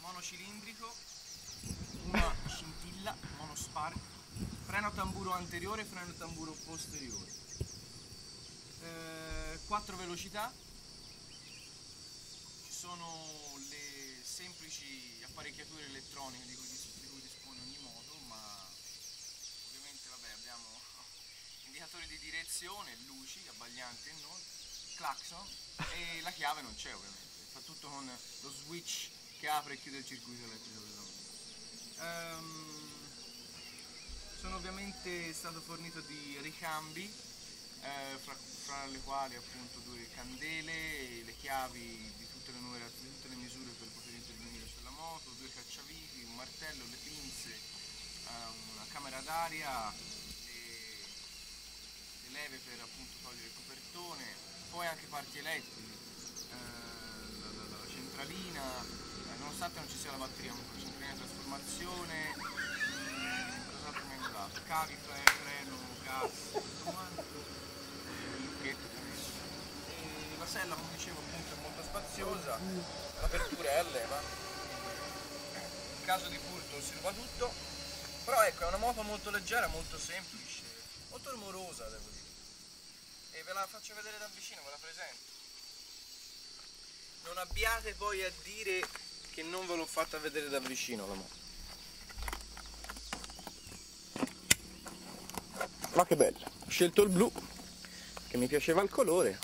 monocilindrico una scintilla monospark freno tamburo anteriore freno tamburo posteriore eh, 4 velocità ci sono le semplici apparecchiature elettroniche di cui, di cui dispone ogni moto ma ovviamente vabbè, abbiamo indicatori di direzione luci abbaglianti e non clacson e la chiave non c'è ovviamente fa tutto con lo switch che apre e chiude il circuito elettrico della moto. Um, ehm, sono ovviamente stato fornito di ricambi, eh, fra, fra, le quali appunto due candele, le chiavi di tutte le, numere, di tutte le misure per poter intervenire sulla moto, due cacciaviti, un martello, le pinze, eh, una camera d'aria, le, le, leve per appunto togliere il copertone, poi anche parti elettriche. Eh, centralina, eh, nonostante non ci sia la batteria, comunque centralina trasformazione, mm, cos'altro mi ha Cavi, freno, gas, lucchetto E eh, la sella, come dicevo appunto, è molto spaziosa, l'apertura è a leva, in caso di furto si ruba tutto, però ecco è una moto molto leggera, molto semplice, molto rumorosa devo dire. E ve la faccio vedere da vicino, ve la presento non abbiate poi a dire che non ve l'ho fatta vedere da vicino la moto ma che bella ho scelto il blu che mi piaceva il colore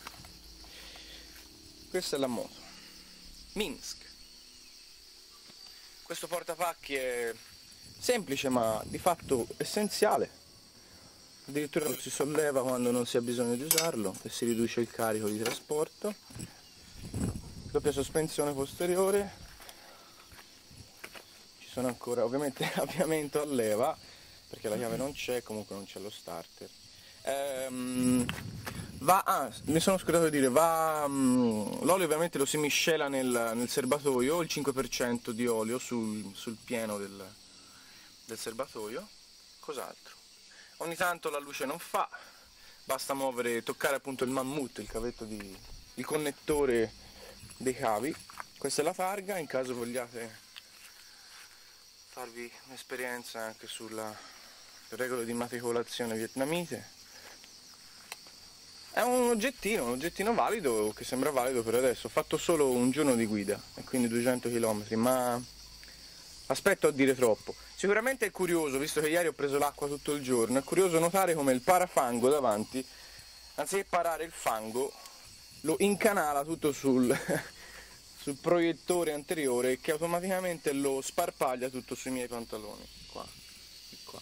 questa è la moto Minsk questo portapacchi è semplice ma di fatto essenziale addirittura si solleva quando non si ha bisogno di usarlo e si riduce il carico di trasporto doppia sospensione posteriore ci sono ancora ovviamente avviamento a leva perché la chiave non c'è comunque non c'è lo starter ehm, va ah, mi sono scordato di dire va um, l'olio ovviamente lo si miscela nel, nel serbatoio il 5% di olio sul, sul pieno del, del serbatoio cos'altro ogni tanto la luce non fa basta muovere toccare appunto il mammut il cavetto di il connettore dei cavi questa è la targa in caso vogliate farvi un'esperienza anche sulla regola di matricolazione vietnamite è un oggettino, un oggettino valido che sembra valido per adesso ho fatto solo un giorno di guida e quindi 200 km ma aspetto a dire troppo sicuramente è curioso visto che ieri ho preso l'acqua tutto il giorno è curioso notare come il parafango davanti anziché parare il fango lo incanala tutto sul, sul proiettore anteriore che automaticamente lo sparpaglia tutto sui miei pantaloni qua, qua.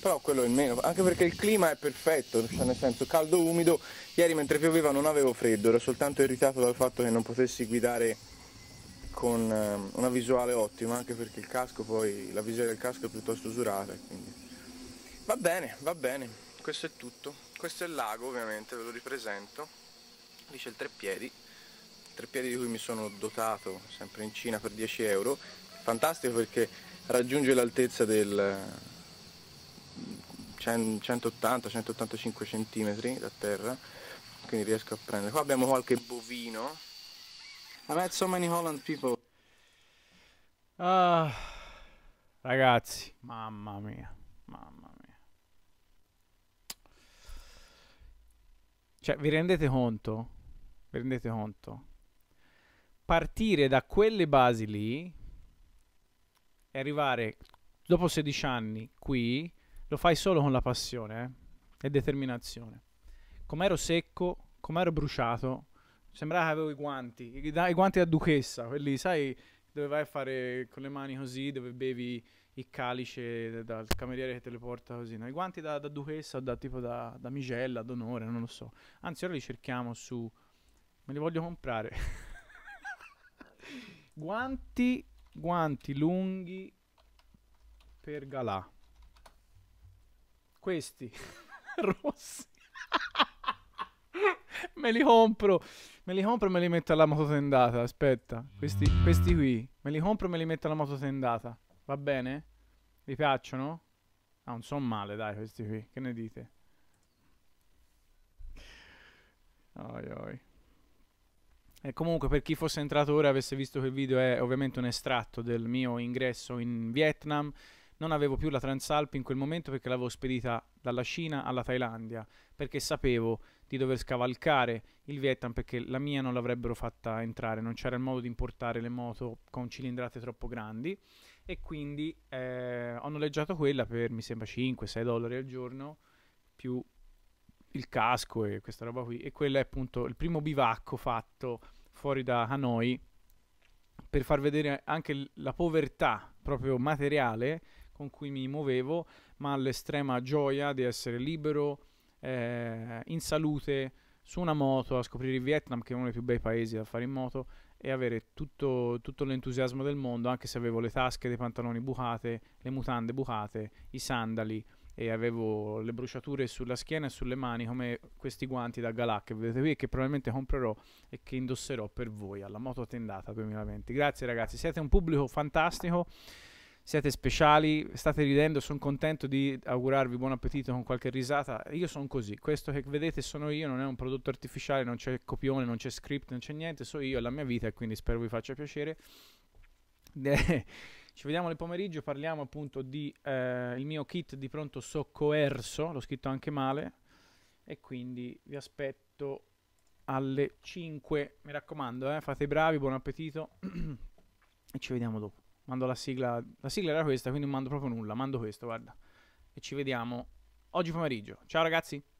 però quello è il meno anche perché il clima è perfetto cioè nel senso caldo umido ieri mentre pioveva non avevo freddo ero soltanto irritato dal fatto che non potessi guidare con ehm, una visuale ottima anche perché il casco poi la visione del casco è piuttosto usurata quindi va bene va bene questo è tutto questo è il lago ovviamente ve lo ripresento qui c'è il treppiedi treppiedi di cui mi sono dotato sempre in Cina per 10 euro fantastico perché raggiunge l'altezza del 180-185 eh, cm da terra quindi riesco a prendere qua abbiamo qualche bovino I met so many Holland people ah, ragazzi mamma mia mamma mia cioè vi rendete conto vi rendete conto? Partire da quelle basi lì e arrivare dopo 16 anni qui lo fai solo con la passione eh? e determinazione. Com'ero secco, com'ero bruciato, sembrava che avevo i guanti, i, i guanti da duchessa, quelli sai dove vai a fare con le mani così, dove bevi il calice dal cameriere che te le porta così, no? i guanti da, da duchessa o da tipo da, da migella, d'onore, non lo so. Anzi, ora li cerchiamo su Me li voglio comprare. guanti, guanti lunghi per galà. Questi rossi. me li compro, me li compro e me li metto alla mototendata. Aspetta, questi, questi qui. Me li compro e me li metto alla mototendata. Va bene? Vi piacciono? Ah, non sono male, dai, questi qui. Che ne dite? Oi, oi. E eh, comunque per chi fosse entrato ora e avesse visto che il video è ovviamente un estratto del mio ingresso in Vietnam, non avevo più la Transalp in quel momento perché l'avevo spedita dalla Cina alla Thailandia, perché sapevo di dover scavalcare il Vietnam perché la mia non l'avrebbero fatta entrare, non c'era il modo di importare le moto con cilindrate troppo grandi e quindi eh, ho noleggiato quella per mi sembra 5-6 dollari al giorno più il casco e questa roba qui e quello è appunto il primo bivacco fatto fuori da Hanoi per far vedere anche la povertà proprio materiale con cui mi muovevo, ma l'estrema gioia di essere libero, eh, in salute, su una moto, a scoprire il Vietnam, che è uno dei più bei paesi da fare in moto, e avere tutto, tutto l'entusiasmo del mondo, anche se avevo le tasche dei pantaloni bucate, le mutande bucate, i sandali, e avevo le bruciature sulla schiena e sulle mani come questi guanti da Galà che vedete qui e che probabilmente comprerò e che indosserò per voi alla moto tendata 2020. Grazie ragazzi, siete un pubblico fantastico siete speciali, state ridendo, sono contento di augurarvi buon appetito con qualche risata. Io sono così, questo che vedete sono io, non è un prodotto artificiale, non c'è copione, non c'è script, non c'è niente, sono io, è la mia vita e quindi spero vi faccia piacere. Ci vediamo nel pomeriggio, parliamo appunto di eh, il mio kit di pronto soccorso, l'ho scritto anche male, e quindi vi aspetto alle 5, mi raccomando, eh, fate i bravi, buon appetito e ci vediamo dopo. Mando la sigla, la sigla era questa, quindi non mando proprio nulla, mando questo, guarda. E ci vediamo oggi pomeriggio. Ciao ragazzi!